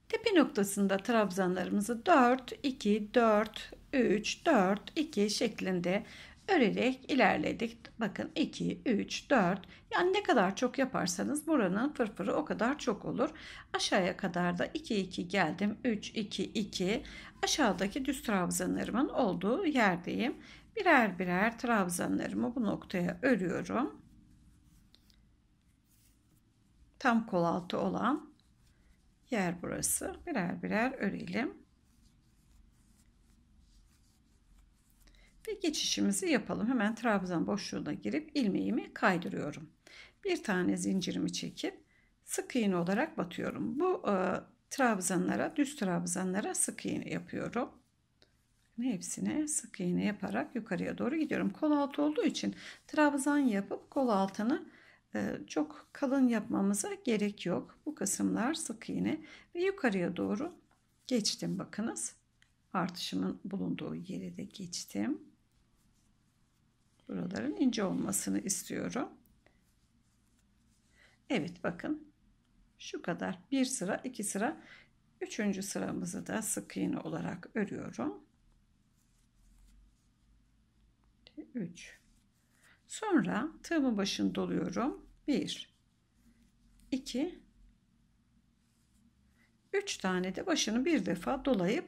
tepe noktasında trabzanlarımızı 4 2 4 3 4 2 şeklinde örerek ilerledik. Bakın 2, 3, 4 yani ne kadar çok yaparsanız buranın fırfırı o kadar çok olur. Aşağıya kadar da 2, 2 geldim. 3, 2, 2 aşağıdaki düz trabzanlarımın olduğu yerdeyim. Birer birer trabzanlarımı bu noktaya örüyorum. Tam kol altı olan yer burası. Birer birer örelim. Ve geçişimizi yapalım. Hemen trabzan boşluğuna girip ilmeğimi kaydırıyorum. Bir tane zincirimi çekip sık iğne olarak batıyorum. Bu e, trabzanlara, düz trabzanlara sık iğne yapıyorum. Hepsine sık iğne yaparak yukarıya doğru gidiyorum. Kol altı olduğu için trabzan yapıp kol altını e, çok kalın yapmamıza gerek yok. Bu kısımlar sık iğne ve yukarıya doğru geçtim bakınız. Artışımın bulunduğu yere de geçtim. Buraların ince olmasını istiyorum. Evet bakın şu kadar bir sıra iki sıra üçüncü sıramızı da sık iğne olarak örüyorum. 3 sonra tığımın başını doluyorum 1 2 3 tane de başını bir defa dolayıp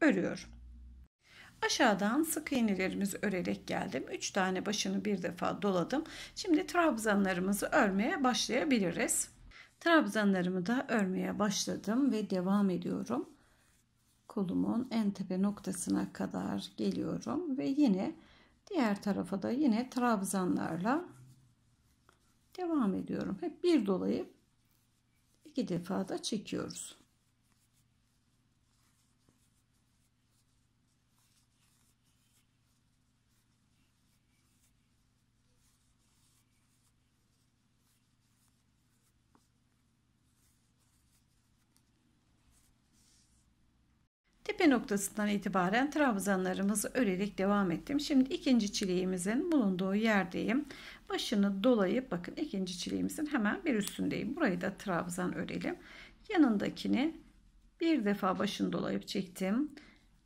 örüyorum Aşağıdan sık iğnelerimizi örerek geldim. 3 tane başını bir defa doladım. Şimdi trabzanlarımızı örmeye başlayabiliriz. Trabzanlarımı da örmeye başladım ve devam ediyorum. Kolumun en tepe noktasına kadar geliyorum ve yine diğer tarafa da yine trabzanlarla devam ediyorum. Hep bir dolayıp iki defa da çekiyoruz. Tepe noktasından itibaren trabzanlarımızı örerek devam ettim. Şimdi ikinci çileğimizin bulunduğu yerdeyim. Başını dolayıp bakın ikinci çileğimizin hemen bir üstündeyim. Burayı da trabzan örelim. Yanındakini bir defa başını dolayıp çektim.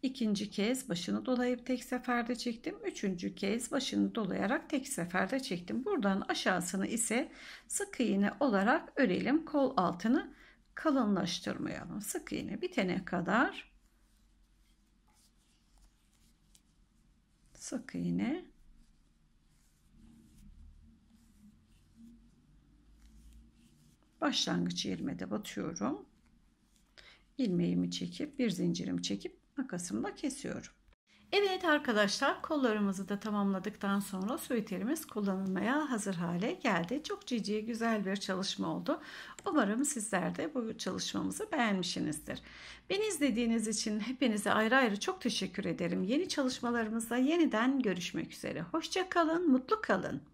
İkinci kez başını dolayıp tek seferde çektim. Üçüncü kez başını dolayarak tek seferde çektim. Buradan aşağısını ise sık iğne olarak örelim. Kol altını kalınlaştırmayalım. Sık iğne bitene kadar sık iğne başlangıç yerime batıyorum ilmeğimi çekip bir zincirimi çekip makasımla kesiyorum Evet arkadaşlar kollarımızı da tamamladıktan sonra suiterimiz kullanılmaya hazır hale geldi. Çok cici güzel bir çalışma oldu. Umarım sizler de bu çalışmamızı beğenmişsinizdir. Beni izlediğiniz için hepinize ayrı ayrı çok teşekkür ederim. Yeni çalışmalarımızda yeniden görüşmek üzere. Hoşça kalın, mutlu kalın.